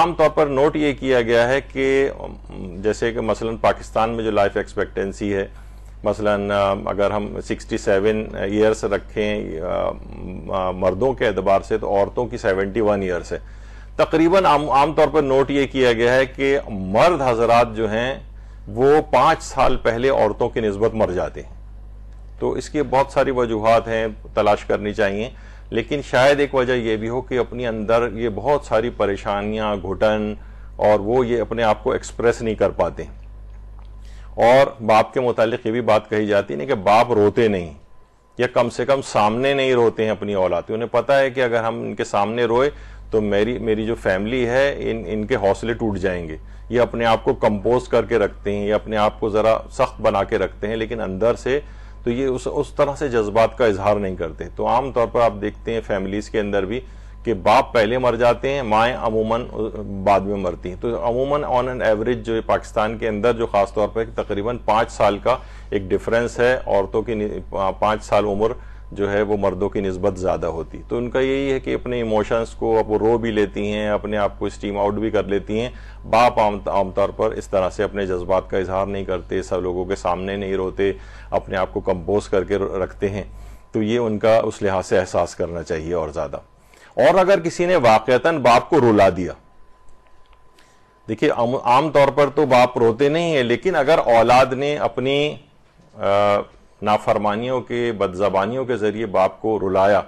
आमतौर पर नोट ये किया गया है कि जैसे कि मसलन पाकिस्तान में जो लाइफ एक्सपेक्टेंसी है मसलन अगर हम 67 ईयर्स रखें मर्दों के अतबार से तो औरतों की 71 ईयर्स है तकरीबन आमतौर आम पर नोट ये किया गया है कि मर्द हजरात जो हैं वो पांच साल पहले औरतों की नस्बत मर जाते हैं तो इसकी बहुत सारी वजूहत हैं तलाश करनी चाहिए लेकिन शायद एक वजह यह भी हो कि अपने अंदर ये बहुत सारी परेशानियां घुटन और वो ये अपने आप को एक्सप्रेस नहीं कर पाते और बाप के मुतालिक ये भी बात कही जाती है ना कि बाप रोते नहीं या कम से कम सामने नहीं रोते हैं अपनी औलाद उन्हें पता है कि अगर हम इनके सामने रोए तो मेरी मेरी जो फैमिली है इन इनके हौसले टूट जाएंगे ये अपने आप को कंपोज करके रखते हैं ये अपने आप को ज़रा सख्त बना के रखते हैं लेकिन अंदर से तो ये उस उस तरह से जज्बात का इजहार नहीं करते तो आमतौर पर आप देखते हैं फैमिलीज़ के अंदर भी कि बाप पहले मर जाते हैं माएँ अमूमन बाद में मरती हैं तो अमूमन ऑन एन एवरेज जो पाकिस्तान के अंदर जो ख़ास तौर पर तकरीबन पाँच साल का एक डिफरेंस है औरतों की पाँच साल उम्र जो है वो मर्दों की नस्बत ज़्यादा होती तो उनका यही है कि अपने इमोशंस को आप रो भी लेती हैं अपने आप को स्टीम आउट भी कर लेती हैं बाप आमतौर पर इस तरह से अपने जज्बात का इजहार नहीं करते सब लोगों के सामने नहीं रोते अपने आप को कंपोज करके रखते हैं तो ये उनका उस लिहाज से एहसास करना चाहिए और ज़्यादा और अगर किसी ने वाक़ता बाप को रुला दिया देखिए आमतौर पर तो बाप रोते नहीं है लेकिन अगर औलाद ने अपनी नाफरमानियों के बदजबानियों के जरिए बाप को रुलाया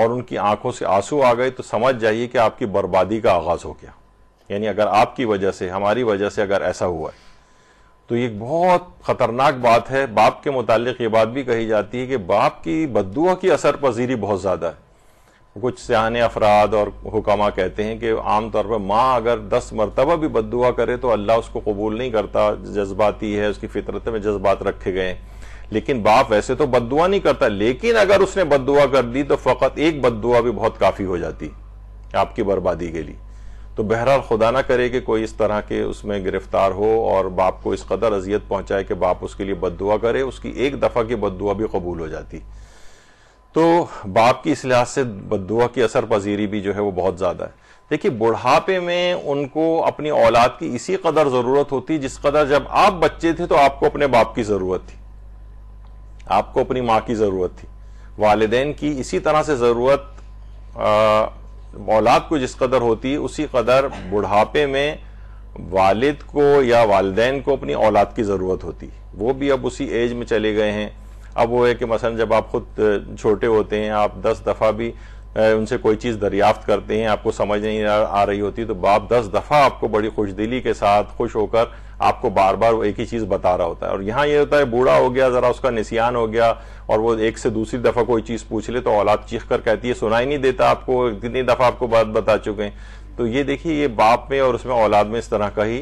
और उनकी आंखों से आंसू आ गए तो समझ जाइए कि आपकी बर्बादी का आगाज हो गया यानी अगर आपकी वजह से हमारी वजह से अगर ऐसा हुआ है तो ये बहुत खतरनाक बात है बाप के मुतालिक ये बात भी कही जाती है कि बाप की बदुआ की असर पजीरी बहुत ज़्यादा है कुछ सियाने अफराद और हुकामा कहते हैं कि आमतौर पर माँ अगर दस मरतबा भी बदुआ करे तो अल्लाह उसको कबूल नहीं करता जज्बाती है उसकी फितरत में जज्बात रखे गए हैं लेकिन बाप वैसे तो बददुआ नहीं करता लेकिन अगर उसने बददुआ कर दी तो फकत एक बददुआ भी बहुत काफी हो जाती आपकी बर्बादी के लिए तो बहरहाल खुदा ना करे कि कोई इस तरह के उसमें गिरफ्तार हो और बाप को इस कदर अजियत पहुंचाए कि बाप उसके लिए बददुआ करे उसकी एक दफ़ा की बददुआ भी कबूल हो जाती तो बाप की इस लिहाज से बददुआ की असर पजीरी भी जो है वो बहुत ज़्यादा है देखिए बुढ़ापे में उनको अपनी औलाद की इसी कदर ज़रूरत होती जिस कदर जब आप बच्चे थे तो आपको अपने बाप की ज़रूरत थी आपको अपनी माँ की ज़रूरत थी वालदेन की इसी तरह से ज़रूरत औलाद को जिस कदर होती उसी कदर बुढ़ापे में वालिद को या वालदेन को अपनी औलाद की ज़रूरत होती वो भी अब उसी एज में चले गए हैं अब वो है कि मसलन जब आप खुद छोटे होते हैं आप दस दफ़ा भी उनसे कोई चीज़ दरियाफ्त करते हैं आपको समझ नहीं आ रही होती तो बाप दस दफ़ा आपको बड़ी खुशदिली के साथ खुश होकर आपको बार बार वो एक ही चीज़ बता रहा होता है और यहाँ ये होता है बूढ़ा हो गया ज़रा उसका निशान हो गया और वो एक से दूसरी दफ़ा कोई चीज़ पूछ ले तो औलाद चीख कर कहती है सुनाई नहीं देता आपको कितनी दफ़ा आपको बात बता चुके हैं तो ये देखिए ये बाप में और उसमें औलाद में इस तरह का ही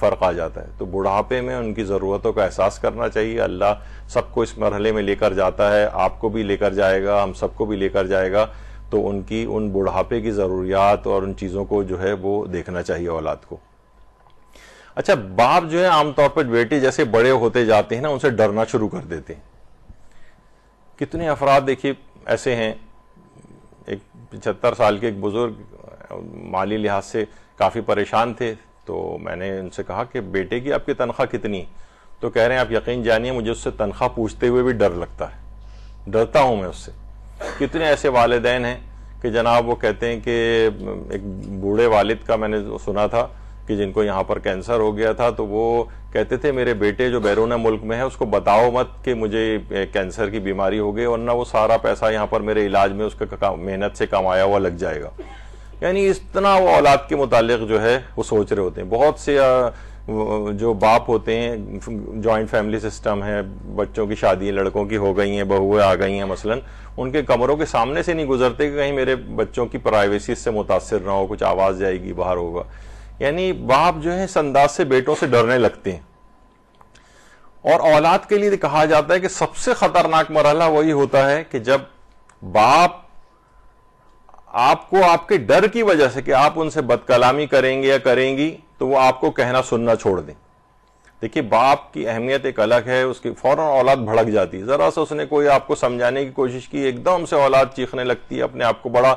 फ़र्क आ जाता है तो बुढ़ापे में उनकी ज़रूरतों का एहसास करना चाहिए अल्लाह सबको इस मरहले में लेकर जाता है आपको भी लेकर जाएगा हम सबको भी लेकर जाएगा तो उनकी उन बुढ़ापे की ज़रूरियात और उन चीज़ों को जो है वो देखना चाहिए औलाद को अच्छा बाप जो है आमतौर पर बेटे जैसे बड़े होते जाते हैं ना उनसे डरना शुरू कर देते हैं कितने अफराद देखिए ऐसे हैं एक पचहत्तर साल के एक बुजुर्ग माली लिहाज से काफ़ी परेशान थे तो मैंने उनसे कहा कि बेटे की आपकी तनख्वाह कितनी तो कह रहे हैं आप यकीन जानिए मुझे उससे तनख्वाह पूछते हुए भी डर लगता है डरता हूँ मैं उससे कितने ऐसे वालदेन हैं कि जनाब वो कहते हैं कि एक बूढ़े वालिद का मैंने सुना था कि जिनको यहाँ पर कैंसर हो गया था तो वो कहते थे मेरे बेटे जो बैरूना मुल्क में है उसको बताओ मत कि मुझे कैंसर की बीमारी हो गई वरना वो सारा पैसा यहाँ पर मेरे इलाज में उसके मेहनत से कमाया हुआ लग जाएगा यानी इतना वो औलाद के मुतालिक जो है वो सोच रहे होते हैं बहुत से जो बाप होते हैं जॉइंट फैमिली सिस्टम है बच्चों की शादी लड़कों की हो गई हैं बहुएं आ गई हैं मसलन उनके कमरों के सामने से नहीं गुजरते कि कहीं मेरे बच्चों की प्राइवेसी से मुतासर ना हो कुछ आवाज़ जाएगी बाहर होगा यानी बाप जो है संदाज से बेटों से डरने लगते हैं और औलाद के लिए कहा जाता है कि सबसे खतरनाक मरहला वही होता है कि जब बाप आपको आपके डर की वजह से कि आप उनसे बदकलामी करेंगे या करेंगी तो वो आपको कहना सुनना छोड़ दें देखिए बाप की अहमियत एक अलग है उसकी फौरन औलाद भड़क जाती है ज़रा सा उसने कोई आपको समझाने की कोशिश की एकदम से औलाद चीखने लगती है अपने आप को बड़ा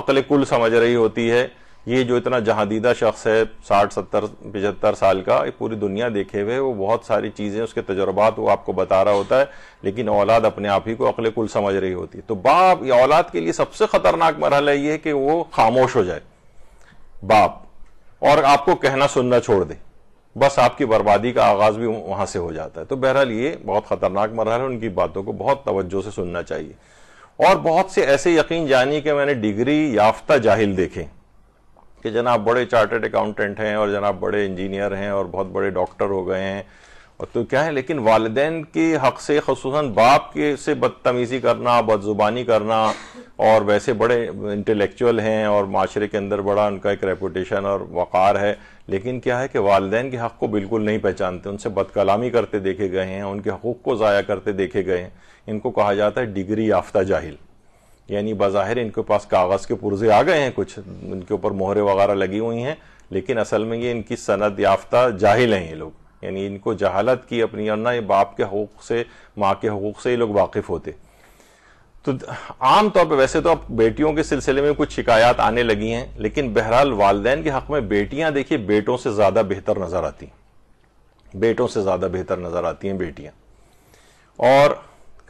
अकल कुल समझ रही होती है ये जो इतना जहादीदा शख्स है साठ सत्तर पचहत्तर साल का पूरी दुनिया देखे हुए वो बहुत सारी चीज़ें उसके तजुर्बात वो आपको बता रहा होता है लेकिन औलाद अपने आप ही को अकल कुल समझ रही होती है तो बाप या औलाद के लिए सबसे ख़तरनाक मरहला ये है कि वो खामोश हो जाए बाप और आपको कहना सुनना छोड़ दे बस आपकी बर्बादी का आगाज भी वहां से हो जाता है तो बहरहाल ये बहुत खतरनाक मरहल है उनकी बातों को बहुत तवज्जो से सुनना चाहिए और बहुत से ऐसे यकीन जानी कि मैंने डिग्री याफ्ता जाहिल देखे कि जनाब बड़े चार्टेड अकाउंटेंट हैं और जनाब बड़े इंजीनियर हैं और बहुत बड़े डॉक्टर हो गए हैं और तो क्या है लेकिन वालदेन के हक से खसूस बाप के से बदतमीज़ी करना बदजुबानी करना और वैसे बड़े इंटेलेक्चुअल हैं और माशरे के अंदर बड़ा उनका एक रेपूटेशन और वक़ार है लेकिन क्या है कि वालदेन के हक़ को बिल्कुल नहीं पहचानते उनसे बदकलामी करते देखे गए हैं उनके हकूक़ को ज़ाया करते देखे गए हैं इनको कहा जाता है डिग्री याफ्ता जाहिल यानी बाहिर इनके पास कागज़ के पुर्जे आ गए हैं कुछ इनके ऊपर मोहरे वगैरह लगी हुई हैं लेकिन असल में ये इनकी सनद याफ्ता जाहिल हैं ये लोग यानी इनको जहालत की अपनी वरना ये बाप के हकूक़ से माँ के हकूक़ से ये लोग वाकिफ़ होते तो आम तौर पर वैसे तो अब बेटियों के सिलसिले में कुछ शिकायत आने लगी हैं लेकिन बहरहाल वालदेन के हक में बेटियां देखिए बेटों से ज़्यादा बेहतर नज़र आती हैं बेटों से ज़्यादा बेहतर नज़र आती हैं बेटियां और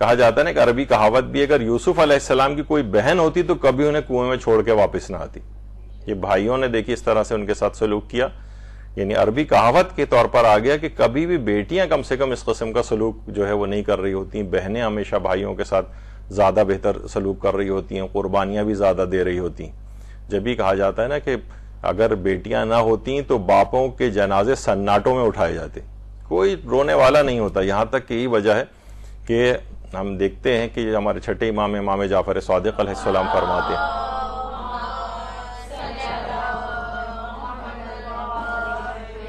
कहा जाता है ना कि अरबी कहावत भी अगर यूसुफ अलैहिस्सलाम की कोई बहन होती तो कभी उन्हें कुएं में छोड़ के वापस ना आती ये भाइयों ने देखी इस तरह से उनके साथ सलूक किया यानी अरबी कहावत के तौर पर आ गया कि कभी भी बेटियां कम से कम इस कस्म का सलूक जो है वो नहीं कर रही होती बहनें हमेशा भाइयों के साथ ज़्यादा बेहतर सलूक कर रही होती हैं कुर्बानियां भी ज़्यादा दे रही होती जब भी कहा जाता है ना कि अगर बेटियां ना होती तो बापों के जनाजे सन्नाटों में उठाए जाते कोई रोने वाला नहीं होता यहां तक की वजह है कि हम देखते हैं कि हमारे छठे इमाम इमाम जाफर सदक सलाम फरमाते हैं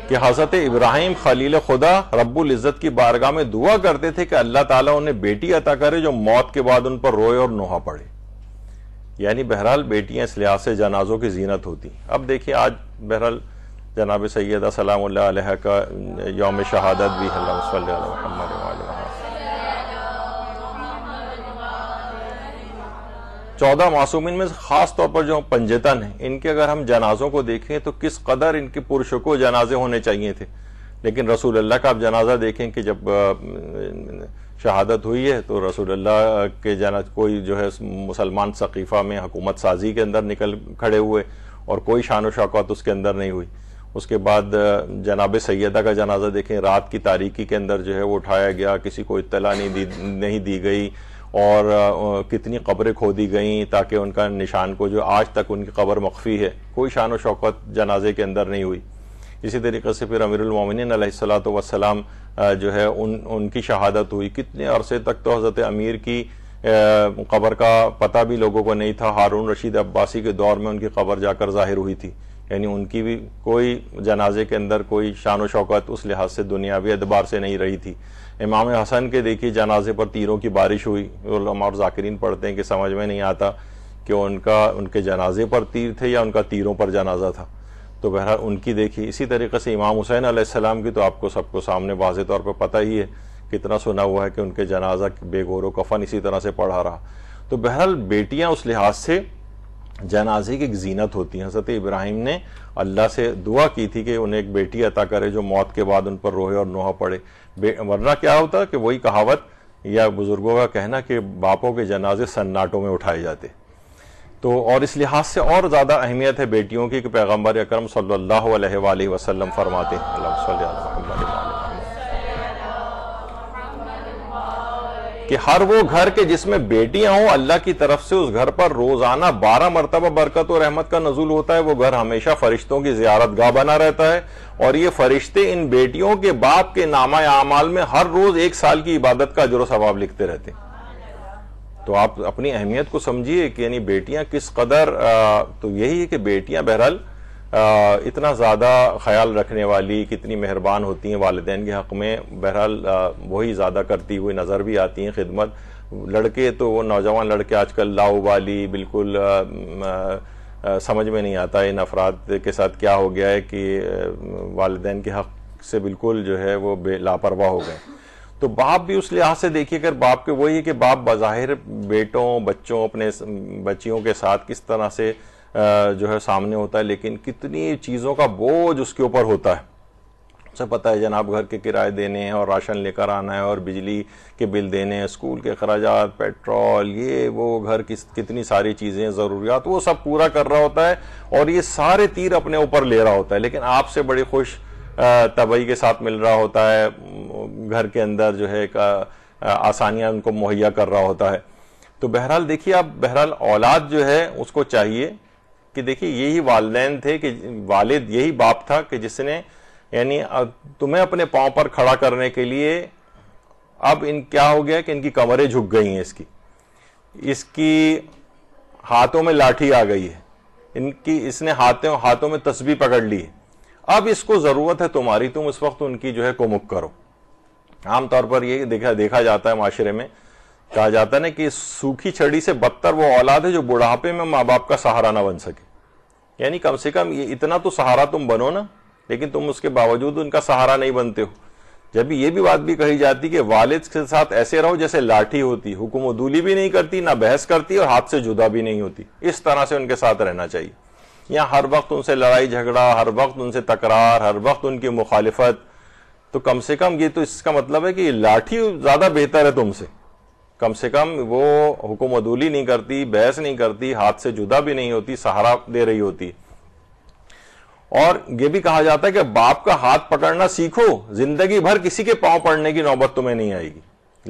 कि हज़रत इब्राहिम खलील खुदा रब्बुल इज़्ज़त की बारगाह में दुआ करते थे कि अल्लाह ताला उन्हें बेटी अता करे जो मौत के बाद उन पर रोए और नोहा पड़े यानी बहरहाल बेटियां इस लिहाज से जनाजों की जीनत होती अब देखिए आज बहरहाल जनाब सैदा सलाम का योम शहादत भी है चौदह मासूमिन में खास तौर पर जो पंजतन हैं इनके अगर हम जनाजों को देखें तो किस कदर इनके पुरुषों को जनाजे होने चाहिए थे लेकिन रसूल अल्लाह का आप जनाजा देखें कि जब शहादत हुई है तो रसूल अल्लाह के जना कोई जो है मुसलमान सकीफ़ा में हुकूमत साजी के अंदर निकल खड़े हुए और कोई शान शौकत उसके अंदर नहीं हुई उसके बाद जनाब सैदा का जनाजा देखें रात की तारीकी के अंदर जो है वो उठाया गया किसी को इतला नहीं दी नहीं दी गई और कितनी कब्रें खोदी गईं ताकि उनका निशान को जो आज तक उनकी कब्र मख्फी है कोई शान शौकत जनाजे के अंदर नहीं हुई इसी तरीके से फिर अमीरमिन सलात वसलाम जो है उन उनकी शहादत हुई कितने अरसे तक तो हज़रत अमीर की कबर का पता भी लोगों को नहीं था हारून रशीद अब्बासी के दौर में उनकी कबर जाकर जाहिर हुई थी यानी उनकी भी कोई जनाजे के अंदर कोई शान शौकत उस लिहाज से दुनियावी अतबार से नहीं रही थी इमाम हसन के देखिए जनाजे पर तीरों की बारिश हुई और जाकिरीन पढ़ते हैं कि समझ में नहीं आता कि उनका उनके जनाजे पर तीर थे या उनका तीरों पर जनाजा था तो बहरहाल उनकी देखी इसी तरीके से इमाम हुसैन आसमाम की तो आपको सबको सामने वाज तौर पर पता ही है कितना सुना हुआ है कि उनके जनाजा बेगोरो कफन इसी तरह से पढ़ा रहा तो बहरहाल बेटियाँ उस लिहाज से जनाजे की एक जीनत होती हैं हजरत इब्राहिम ने अल्लाह से दुआ की थी कि उन्हें एक बेटी अता करे जो मौत के बाद उन पर रोहे और नोहा पड़े वरना क्या होता कि वही कहावत या बुजुर्गों का कहना कि बापों के जनाजे सन्नाटों में उठाए जाते तो और इस लिहाज से और ज़्यादा अहमियत है बेटियों की कि पैगम्बर अक्रम सल्ला वसलम फरमाते कि हर वो घर के जिसमें बेटियां हों अल्लाह की तरफ से उस घर पर रोजाना बारह मरतबा बरकत और रहमत का नजूल होता है वो घर हमेशा फरिश्तों की जियारत गाह बना रहता है और ये फरिश्ते इन बेटियों के बाप के नामा आमाल में हर रोज एक साल की इबादत का अजर सवाब लिखते रहते हैं तो आप अपनी अहमियत को समझिए कि यानी बेटियां किस कदर आ, तो यही है कि बेटियां बहरहाल इतना ज़्यादा ख्याल रखने वाली कितनी मेहरबान होती हैं वालदेन के हक़ में बहरहाल वही ज़्यादा करती हुई नज़र भी आती हैं खिदमत लड़के तो वो नौजवान लड़के आजकल वाली बिल्कुल आ, आ, आ, समझ में नहीं आता इन अफराद के साथ क्या हो गया है कि वालदेन के हक़ से बिल्कुल जो है वो लापरवाह हो गए तो बाप भी उस लिहाज से देखिए अगर बाप के वही है कि बाप बाहिर बेटों बच्चों अपने बच्चियों के साथ किस तरह से जो है सामने होता है लेकिन कितनी चीज़ों का बोझ उसके ऊपर होता है उसे पता है जनाब घर के किराए देने हैं और राशन लेकर आना है और बिजली के बिल देने हैं स्कूल के अखराज पेट्रोल ये वो घर की कितनी सारी चीज़ें ज़रूरियात वो सब पूरा कर रहा होता है और ये सारे तीर अपने ऊपर ले रहा होता है लेकिन आपसे बड़े खुश तबई के साथ मिल रहा होता है घर के अंदर जो है का आसानियाँ उनको मुहैया कर रहा होता है तो बहरहाल देखिए आप बहरहाल औलाद जो है उसको चाहिए कि देखिए यही वालदेन थे कि वालिद यही बाप था कि जिसने यानी तुम्हें अपने पांव पर खड़ा करने के लिए अब इन क्या हो गया कि इनकी कमरें झुक गई हैं इसकी इसकी हाथों में लाठी आ गई है इनकी इसने हाथों हाथों में तस्बी पकड़ ली है अब इसको ज़रूरत है तुम्हारी तुम उस वक्त उनकी जो है कोमुक करो आमतौर पर ये देखा देखा जाता है माशरे में कहा जाता है ना कि सूखी छड़ी से बदतर वो औलाद है जो बुढ़ापे में माँ बाप का सहारा ना बन सके यानी कम से कम ये इतना तो सहारा तुम बनो ना लेकिन तुम उसके बावजूद उनका सहारा नहीं बनते हो जब ये भी बात भी कही जाती कि वालिद के साथ ऐसे रहो जैसे लाठी होती हुकुम दूली भी नहीं करती ना बहस करती और हाथ से जुदा भी नहीं होती इस तरह से उनके साथ रहना चाहिए या हर वक्त उनसे लड़ाई झगड़ा हर वक्त उनसे तकरार हर वक्त उनकी मुखालिफत तो कम से कम ये तो इसका मतलब है कि लाठी ज्यादा बेहतर है तुमसे कम से कम वो हुक्म अदूली नहीं करती बहस नहीं करती हाथ से जुदा भी नहीं होती सहारा दे रही होती और ये भी कहा जाता है कि बाप का हाथ पकड़ना सीखो जिंदगी भर किसी के पांव पड़ने की नौबत तुम्हें नहीं आएगी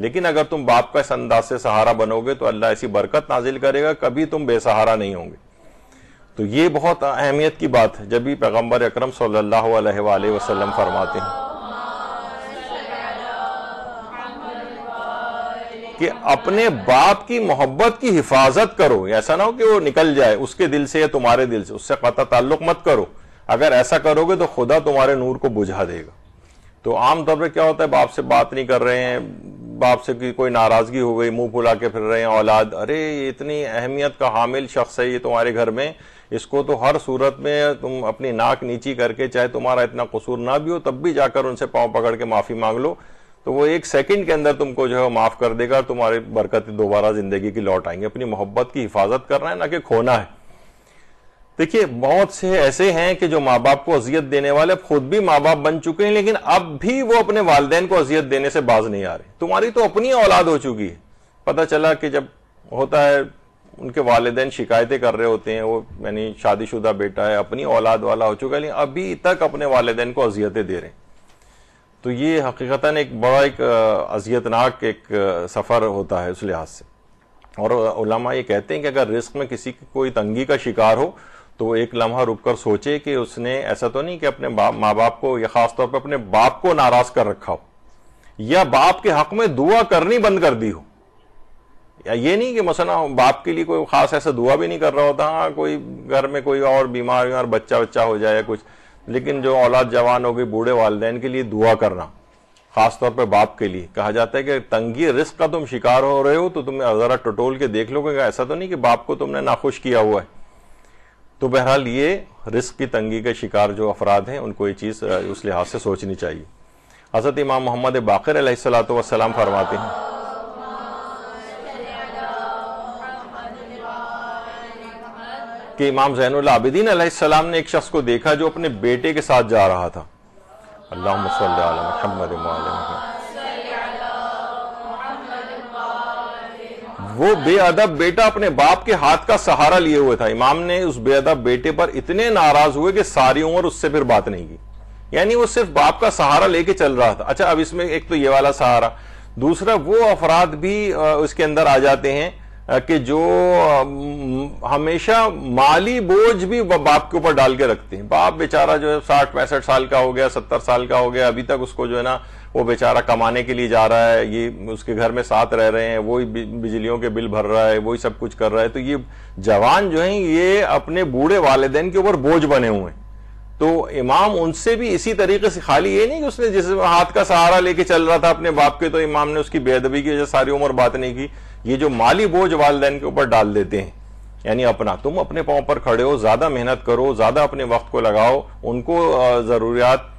लेकिन अगर तुम बाप का इस अंदाज से सहारा बनोगे तो अल्लाह ऐसी बरकत नाजिल करेगा कभी तुम बेसहारा नहीं होंगे तो ये बहुत अहमियत की बात है जब भी पैगम्बर अक्रम सल्ला वसलम फरमाते हैं कि अपने बाप की मोहब्बत की हिफाजत करो ऐसा ना हो कि वो निकल जाए उसके दिल से या तुम्हारे दिल से उससे पता ताल्लुक मत करो अगर ऐसा करोगे तो खुदा तुम्हारे नूर को बुझा देगा तो आमतौर पर क्या होता है बाप से बात नहीं कर रहे हैं बाप से की कोई नाराजगी हो गई मुंह फुला के फिर रहे हैं औलाद अरे इतनी अहमियत का हामिल शख्स है ये तुम्हारे घर में इसको तो हर सूरत में तुम अपनी नाक नीची करके चाहे तुम्हारा इतना कसूर ना भी हो तब भी जाकर उनसे पाँव पकड़ के माफ़ी मांग लो तो वो एक सेकंड के अंदर तुमको जो है माफ कर देगा तुम्हारे बरकत दोबारा जिंदगी की लौट आएंगे अपनी मोहब्बत की हिफाजत करना है ना कि खोना है देखिए बहुत से ऐसे हैं कि जो माँ बाप को अजियत देने वाले खुद भी माँ बाप बन चुके हैं लेकिन अब भी वो अपने वालदेन को अजियत देने से बाज नहीं आ रहे तुम्हारी तो अपनी औलाद हो चुकी है पता चला कि जब होता है उनके वालदेन शिकायतें कर रहे होते हैं वो यानी शादीशुदा बेटा है अपनी औलाद वाला हो चुका है लेकिन अभी तक अपने वालदेन को अजियतें दे रहे हैं तो ये हकीकता एक बड़ा एक अजियतनाक एक सफ़र होता है उस लिहाज से और ये कहते हैं कि अगर रिस्क में किसी की कोई तंगी का शिकार हो तो एक लम्हा रुक कर सोचे कि उसने ऐसा तो नहीं कि अपने बाप माँ बाप को या ख़ासतौर पर अपने बाप को नाराज़ कर रखा हो या बाप के हक में दुआ करनी बंद कर दी हो या ये नहीं कि मसला बाप के लिए कोई खास ऐसा दुआ भी नहीं कर रहा होता हाँ कोई घर में कोई और बीमार और बच्चा बच्चा हो जाए कुछ लेकिन जो औलाद जवान हो गई बूढ़े वालदेन के लिए दुआ करना खासतौर पर बाप के लिए कहा जाता है कि तंगी रिस्क का तुम शिकार हो रहे हो तो तुम्हें ज़रा टटोल के देख लोगे ऐसा तो नहीं कि बाप को तुमने नाखुश किया हुआ है तो बहरहाल ये रिस्क की तंगी के शिकार जो अफराद हैं उनको ये चीज़ उस लिहाज से सोचनी चाहिए हज़रत इमाम मोहम्मद बाकर सलाम फरमाते हैं कि इमाम जैन आबिदीन अलैहिस्सलाम ने एक शख्स को देखा जो अपने बेटे के साथ जा रहा था अल्लाह वो बेअदब बेटा अपने बाप के हाथ का सहारा लिए हुए था इमाम ने उस बेअदब बेटे पर इतने नाराज हुए कि सारी उम्र उससे फिर बात नहीं की यानी वो सिर्फ बाप का सहारा लेके चल रहा था अच्छा अब इसमें एक तो ये वाला सहारा दूसरा वो अफराद भी उसके अंदर आ जाते हैं कि जो हमेशा माली बोझ भी बाप के ऊपर डाल के रखते हैं बाप बेचारा जो है साठ पैंसठ साल का हो गया सत्तर साल का हो गया अभी तक उसको जो है ना वो बेचारा कमाने के लिए जा रहा है ये उसके घर में साथ रह रहे हैं वही बिजलियों के बिल भर रहा है वही सब कुछ कर रहा है तो ये जवान जो है ये अपने बूढ़े वालदेन के ऊपर बोझ बने हुए हैं तो इमाम उनसे भी इसी तरीके से खाली ये नहीं कि उसने जिस हाथ का सहारा लेके चल रहा था अपने बाप के तो इमाम ने उसकी बेदबी की वजह सारी उम्र बात नहीं की ये जो माली बोझ वालदेन के ऊपर डाल देते हैं यानी अपना तुम अपने पाँव पर खड़े हो ज़्यादा मेहनत करो ज़्यादा अपने वक्त को लगाओ उनको ज़रूरियात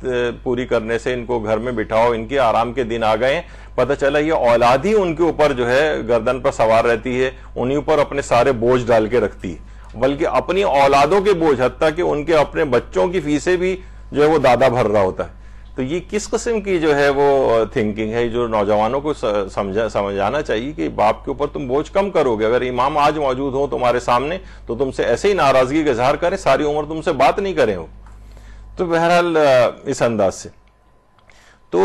पूरी करने से इनको घर में बिठाओ इनके आराम के दिन आ गए पता चला ये औलाद ही उनके ऊपर जो है गर्दन पर सवार रहती है उन्हीं पर अपने सारे बोझ डाल के रखती है बल्कि अपनी औलादों के बोझ हत्या कि उनके अपने बच्चों की फीसें भी जो है वो दादा भर रहा होता है तो ये किस किस्म की जो है वो थिंकिंग है जो नौजवानों को समझा समझाना चाहिए कि बाप के ऊपर तुम बोझ कम करोगे अगर इमाम आज मौजूद हो तुम्हारे सामने तो तुमसे ऐसे ही नाराजगी का इजहार करें सारी उम्र तुमसे बात नहीं करें वो तो बहरहाल इस अंदाज से तो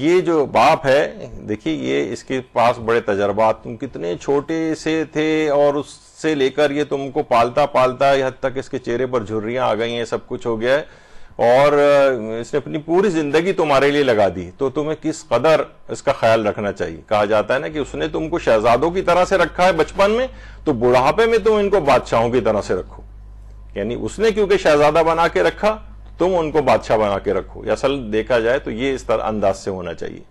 ये जो बाप है देखिए ये इसके पास बड़े तजर्बात तुम कितने छोटे से थे और उस से लेकर ये तुमको पालता पालता हद तक इसके चेहरे पर झुर्रियां आ गई हैं सब कुछ हो गया है और इसने अपनी पूरी जिंदगी तुम्हारे लिए लगा दी तो तुम्हें किस कदर इसका ख्याल रखना चाहिए कहा जाता है ना कि उसने तुमको शहजादों की तरह से रखा है बचपन में तो बुढ़ापे में तुम इनको बादशाहों की तरह से रखो यानी उसने क्योंकि शहजादा बना के रखा तुम उनको बादशाह बना के रखो या असल देखा जाए तो ये इस तरह अंदाज से होना चाहिए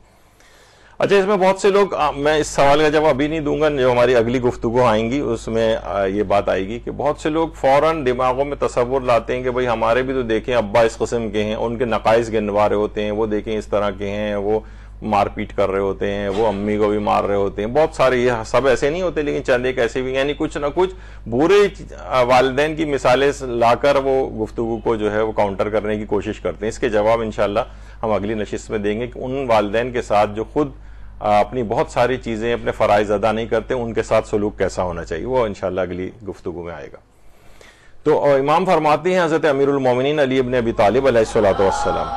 अच्छा इसमें बहुत से लोग आ, मैं इस सवाल का जवाब अभी नहीं दूंगा जो हमारी अगली गुफ्तु आएंगी उसमें आ, ये बात आएगी कि बहुत से लोग फौरन दिमागों में तस्वुर लाते हैं कि भाई हमारे भी तो देखें अब्बा इस कस्म के हैं उनके नकाइज गिनवा रहे होते हैं वो देखें इस तरह के हैं वो मारपीट कर रहे होते हैं वो अम्मी को भी मार रहे होते हैं बहुत सारे ये सब ऐसे नहीं होते लेकिन चंद एक ऐसे भी यानी कुछ ना कुछ बुरे वालदेन की मिसालें लाकर वो गुफ्तु को जो है वो काउंटर करने की कोशिश करते हैं इसके जवाब इनशाला हम अगली नशिस्त में देंगे कि उन वालदेन के साथ जो खुद अपनी बहुत सारी चीज़ें अपने फ़रज़ अदा नहीं करते उनके साथ सलूक कैसा होना चाहिए वो इनशाला अगली गुफ्तु में आएगा तो इमाम फरमाते हैं हज़रत अमीरमिन अली अबन अबी तालिब अलैहिस्सलाम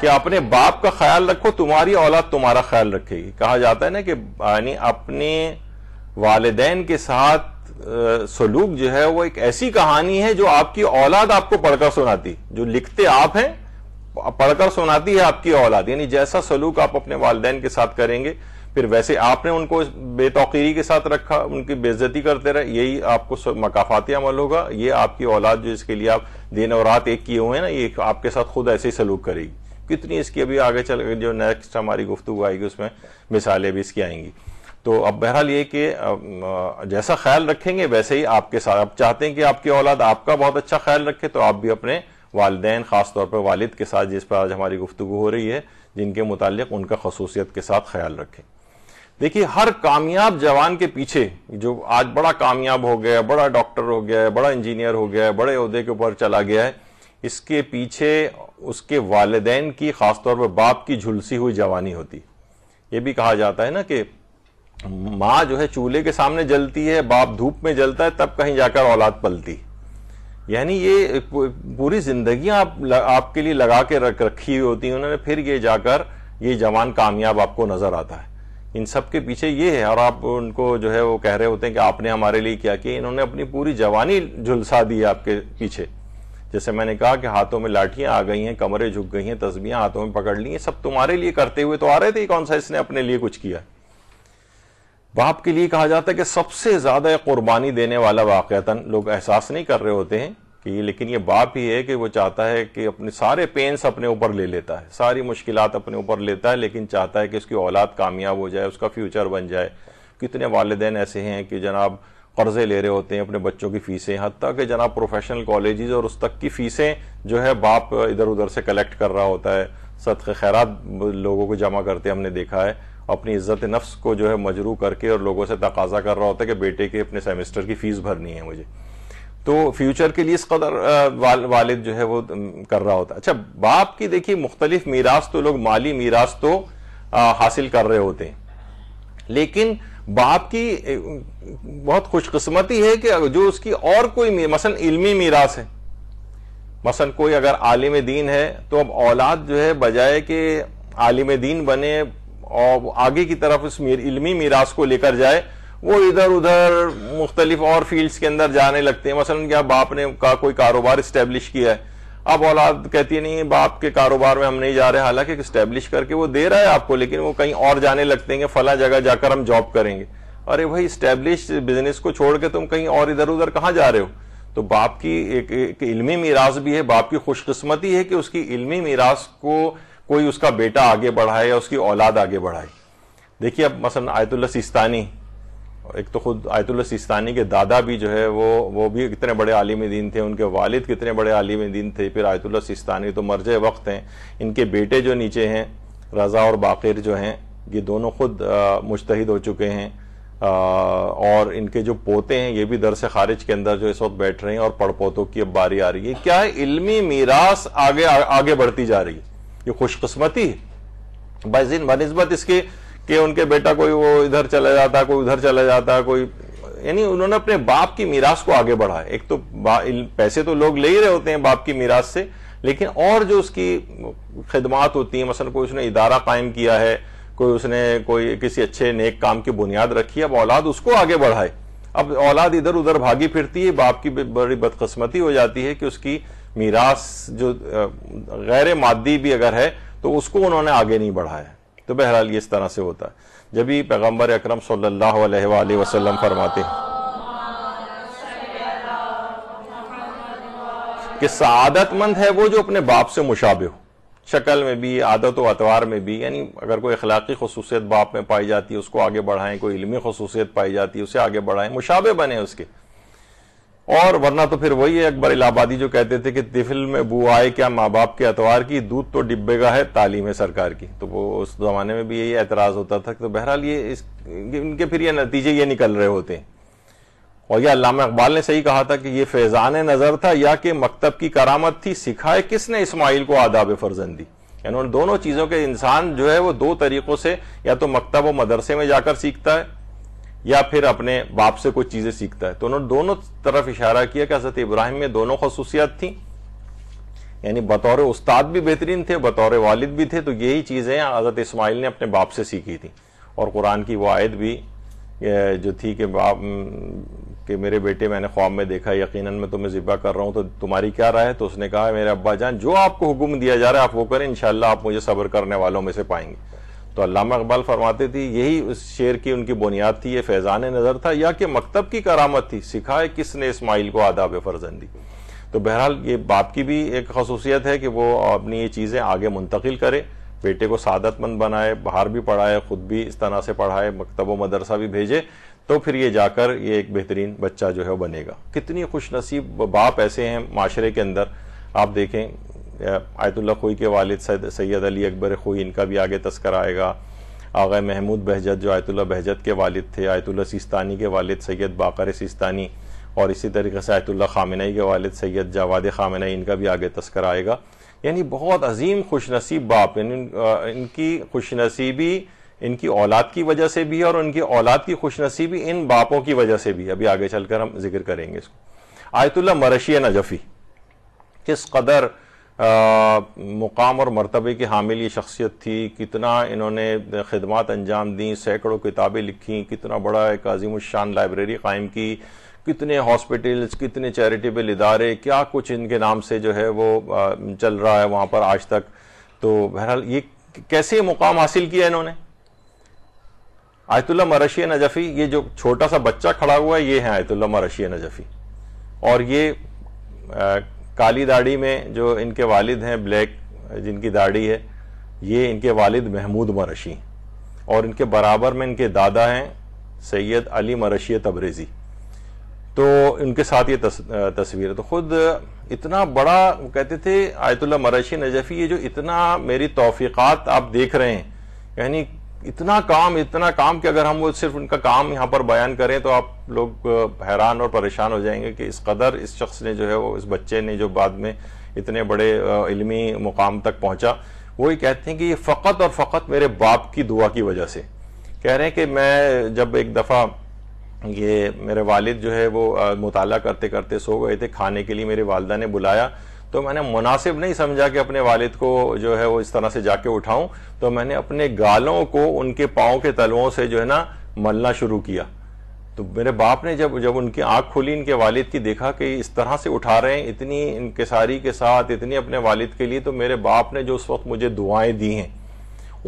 कि अपने बाप का ख्याल रखो तुम्हारी औलाद तुम्हारा ख्याल रखेगी कहा जाता है ना कि यानी अपने वालदेन के साथ सलूक जो है वो एक ऐसी कहानी है जो आपकी औलाद आपको पढ़कर सुनाती जो लिखते आप हैं पढ़कर सुनाती है आपकी औलाद यानी जैसा सलूक आप अपने वालदेन के साथ करेंगे फिर वैसे आपने उनको बेतौकीरी के साथ रखा उनकी बेजती करते रहे यही आपको मकाफाती अमल होगा ये आपकी औलाद जो इसके लिए आप दिन और रात एक किए हुए हैं ना ये आपके साथ खुद ऐसे ही सलूक करेगी कितनी इसकी अभी आगे चल जो नेक्स्ट हमारी गुफ्तु आएगी उसमें मिसालें भी इसकी आएंगी तो अब बहरहाल ये कि जैसा ख्याल रखेंगे वैसे ही आपके साथ आप चाहते हैं कि आपकी औलाद आपका बहुत अच्छा ख्याल रखे तो आप भी अपने वालदेन ख़ासतौर पर वालिद के साथ जिस पर आज हमारी गुफ्तु हो रही है जिनके मुतालिक उनका खसूसियत के साथ ख्याल रखें देखिए हर कामयाब जवान के पीछे जो आज बड़ा कामयाब हो गया बड़ा डॉक्टर हो गया है बड़ा इंजीनियर हो गया है बड़े अहदे के ऊपर चला गया है इसके पीछे उसके वालदेन की ख़ासतौर पर बाप की झुलसी हुई जवानी होती ये भी कहा जाता है ना कि माँ जो है चूल्हे के सामने जलती है बाप धूप में जलता है तब कहीं जाकर औलाद पलती यानी ये पूरी जिंदगी आप आपके लिए लगा के रख रखी हुई होती है उन्होंने फिर ये जाकर ये जवान कामयाब आपको नजर आता है इन सब के पीछे ये है और आप उनको जो है वो कह रहे होते हैं कि आपने हमारे लिए क्या किया इन्होंने अपनी पूरी जवानी झुलसा दी है आपके पीछे जैसे मैंने कहा कि हाथों में लाठियां आ गई हैं कमरे झुक गई हैं तस्बियां हाथों में पकड़ ली हैं सब तुम्हारे लिए करते हुए तो आ रहे थे कौन सा इसने अपने लिए कुछ किया बाप के लिए कहा जाता है कि सबसे ज्यादा कुर्बानी देने वाला वाक़ता लोग एहसास नहीं कर रहे होते हैं कि लेकिन ये बाप ही है कि वो चाहता है कि अपने सारे पेंस अपने ऊपर ले लेता है सारी मुश्किल अपने ऊपर लेता है लेकिन चाहता है कि उसकी औलाद कामयाब हो जाए उसका फ्यूचर बन जाए कितने वालदे ऐसे हैं कि जनाब कर्जे ले रहे होते हैं अपने बच्चों की फीसें तक कि जनाब प्रोफेशनल कॉलेजेस और उस तक की फीसें जो है बाप इधर उधर से कलेक्ट कर रहा होता है सदक खैरात लोगों को जमा करते हमने देखा है अपनी इज्जत नफ्स को जो है मजरू करके और लोगों से तकाजा कर रहा होता है कि बेटे के अपने सेमेस्टर की फ़ीस भरनी है मुझे तो फ्यूचर के लिए इस कदर वाल, वालिद जो है वो कर रहा होता है अच्छा बाप की देखिए मुख्तलिफ मीरास तो लोग माली मीरास तो आ, हासिल कर रहे होते हैं लेकिन बाप की बहुत खुशकस्मती है कि जो उसकी और कोई मसन इल्मी मीरास है मसन कोई अगर आलिम दीन है तो अब औलाद जो है बजाय कि आलिम दीन बने और आगे की तरफ उस इलमी इल्मी मीरास को लेकर जाए वो इधर उधर मुख्तलिफ और फील्ड्स के अंदर जाने लगते हैं मसलन क्या बाप ने का कोई कारोबार इस्टेब्लिश किया है अब औलाद कहती है नहीं बाप के कारोबार में हम नहीं जा रहे हालांकि इस्टेब्लिश करके वो दे रहा है आपको लेकिन वो कहीं और जाने लगते हैं फला जगह जाकर हम जॉब करेंगे अरे भाई इस्टेब्लिश बिजनेस को छोड़ के तुम कहीं और इधर उधर कहाँ जा रहे हो तो बाप की एक, एक, इल्मी मीरास भी है बाप की खुशकस्मती है कि उसकी इल्मी मीरास को कोई उसका बेटा आगे बढ़ाए या उसकी औलाद आगे बढ़ाए देखिए अब मसलन आयतुल्ला सिस्तानी एक तो खुद आयतुल्ला सिस्तानी के दादा भी जो है वो वो भी कितने बड़े आलिम दीन थे उनके वालिद कितने बड़े आलिम दीन थे फिर आयतुल्ला सिस्तानी तो मर्ज वक्त हैं इनके बेटे जो नीचे हैं रज़ा और बाकिर जो हैं ये दोनों खुद मुश्तद हो चुके हैं आ, और इनके जो पोते हैं ये भी दरस खारिज के अंदर जो इस वक्त बैठ रहे हैं और पड़ पोतों की अब बारी आ रही है क्या है इल्मी मीरास आगे आ, आगे बढ़ती जा रही है ये खुशकस्मती है बाजिन बनस्बत इसके कि उनके बेटा कोई वो इधर चला जाता कोई उधर चला जाता कोई यानी उन्होंने अपने बाप की मीरास को आगे बढ़ाया एक तो पैसे तो लोग ले ही रहे होते हैं बाप की मीरास से लेकिन और जो उसकी खिदमात होती है मसलन कोई उसने इदारा कायम किया है कोई उसने कोई किसी अच्छे नेक काम की बुनियाद रखी है अब औलाद उसको आगे बढ़ाए अब औलाद इधर उधर भागी फिरती है बाप की बड़ी बदकस्मती हो जाती है कि उसकी मीरास जो गैर मादी भी अगर है तो उसको उन्होंने आगे नहीं बढ़ाया तो बहरहाल ये इस तरह से होता है जब ही पैगम्बर अक्रम सल्लाम फरमाते हैं कि सदतमंद है वो जो अपने बाप से मुशाबे हो शक्ल में भी आदत व अतवार में भी यानी अगर कोई अखलाकी खसूसियत बाप में पाई जाती है उसको आगे बढ़ाएं कोई इलमी खसूसियत पाई जाती है उसे आगे बढ़ाएं मुशाबे बने उसके और वरना तो फिर वही है अकबर इलाहाबादी जो कहते थे कि तिफिल में बू आए क्या माँ बाप के अतवार की दूध तो डिब्बे का है तालीम है सरकार की तो वो उस जमाने में भी यही एतराज होता था तो बहरहाल ये इस इनके फिर ये नतीजे ये निकल रहे होते हैं और यह अलामा इकबाल ने सही कहा था कि ये फैजान नज़र था या कि मकतब की करामत थी सिखाए किसने इस्माइल को आदाब फर्जन दी यानी उन दोनों चीज़ों के इंसान जो है वो दो तरीक़ों से या तो मकतब व मदरसे में जाकर सीखता है या फिर अपने बाप से कुछ चीजें सीखता है तो उन्होंने दोनों तरफ इशारा किया कि हजरत इब्राहिम में दोनों खसूसियात थी यानी बतौर उस्ताद भी बेहतरीन थे बतौर वालिद भी थे तो यही चीजें हजरत इसमाइल ने अपने बाप से सीखी थी और कुरान की वो आयत भी जो थी कि बाप के मेरे बेटे मैंने ख्वाब में देखा यकीन मैं तुम्हें जिब्बा कर रहा हूं तो तुम्हारी क्या राय है तो उसने कहा मेरे अब्बा जान जो आपको हुक्म दिया जा रहा है आप वो करें इन आप मुझे सब्र करने वालों में से पाएंगे तो अलामा इकबाल फरमाते थे यही उस शेर की उनकी बुनियाद थी ये फैज़ान नज़र था या कि मकतब की करामत थी सिखाए किसने इसमाइल को आदाब फर्जंदी तो बहरहाल ये बाप की भी एक खसूसियत है कि वो अपनी ये चीज़ें आगे मुंतकिल करे बेटे को सादतमंद बनाए बाहर भी पढ़ाए ख़ुद भी इस तरह से पढ़ाए मकतब व मदरसा भी भेजे तो फिर ये जाकर ये एक बेहतरीन बच्चा जो है बनेगा कितनी खुश नसीब बाप ऐसे हैं माशरे के अंदर आप देखें आयतुल्ला खोई के वालिद सैयद अली अकबर खोई इनका भी आगे तस्कर आएगा आगे महमूद बहजत जो आयतुल्ला बहजत के वालिद थे आयतुल्ला सिस्तानी के वालिद सैयद बाकर सिस्तानी और इसी तरीके से आयतुल्ला खामिनई के वालिद सैयद जवाद खामिनई इनका भी आगे तस्कर आएगा यानी बहुत अजीम खुशनसीब बाप इनकी खुशनसीबी इनकी औलाद की वजह से भी है और उनकी औलाद की खुशनसीबी इन बापों की वजह से भी है अभी आगे चलकर हम जिक्र करेंगे इसको आयतुल्ला मरशी नजफ़ी किस कदर मुकाम और मरतबे की हामिल ये शख्सियत थी कितना इन्होंने खदमात अंजाम दी सैकड़ों किताबें लिखीं कितना बड़ा एक अजीम शान लाइब्रेरी कायम की कितने हॉस्पिटल्स कितने चैरिटेबल इदारे क्या कुछ इनके नाम से जो है वो चल रहा है वहाँ पर आज तक तो बहरहाल ये कैसे मुकाम हासिल किया इन्होंने आयतुल्ला मरशी नजफ़ी ये जो छोटा सा बच्चा खड़ा हुआ है ये है आयतुल्ला मरशी नजफ़ी और ये आ, काली दाढ़ी में जो इनके वालिद हैं ब्लैक जिनकी दाढ़ी है ये इनके वालिद महमूद मरशी और इनके बराबर में इनके दादा हैं सैयद अली मरशी तबरेज़ी तो इनके साथ ये तस, तस्वीर है तो खुद इतना बड़ा वो कहते थे आयतुल्ला मरशी नजफ़ी ये जो इतना मेरी तोफ़ीक़ात आप देख रहे हैं यानी इतना काम इतना काम कि अगर हम वो सिर्फ उनका काम यहाँ पर बयान करें तो आप लोग हैरान और परेशान हो जाएंगे कि इस कदर इस शख्स ने जो है वो इस बच्चे ने जो बाद में इतने बड़े इलमी मुकाम तक पहुँचा वही कहते हैं कि ये फ़कत और फ़कत मेरे बाप की दुआ की वजह से कह रहे हैं कि मैं जब एक दफ़ा ये मेरे वालिद जो है वो मुताला करते करते सो गए थे खाने के लिए मेरे वालदा ने बुलाया तो मैंने मुनासिब नहीं समझा कि अपने वालिद को जो है वो इस तरह से जाके उठाऊं तो मैंने अपने गालों को उनके पाओ के तलवों से जो है ना मलना शुरू किया तो मेरे बाप ने जब जब उनकी आंख खोली इनके वालिद की देखा कि इस तरह से उठा रहे हैं इतनी इनके सारी के साथ इतनी अपने वालिद के लिए तो मेरे बाप ने जो उस वक्त मुझे दुआएं दी हैं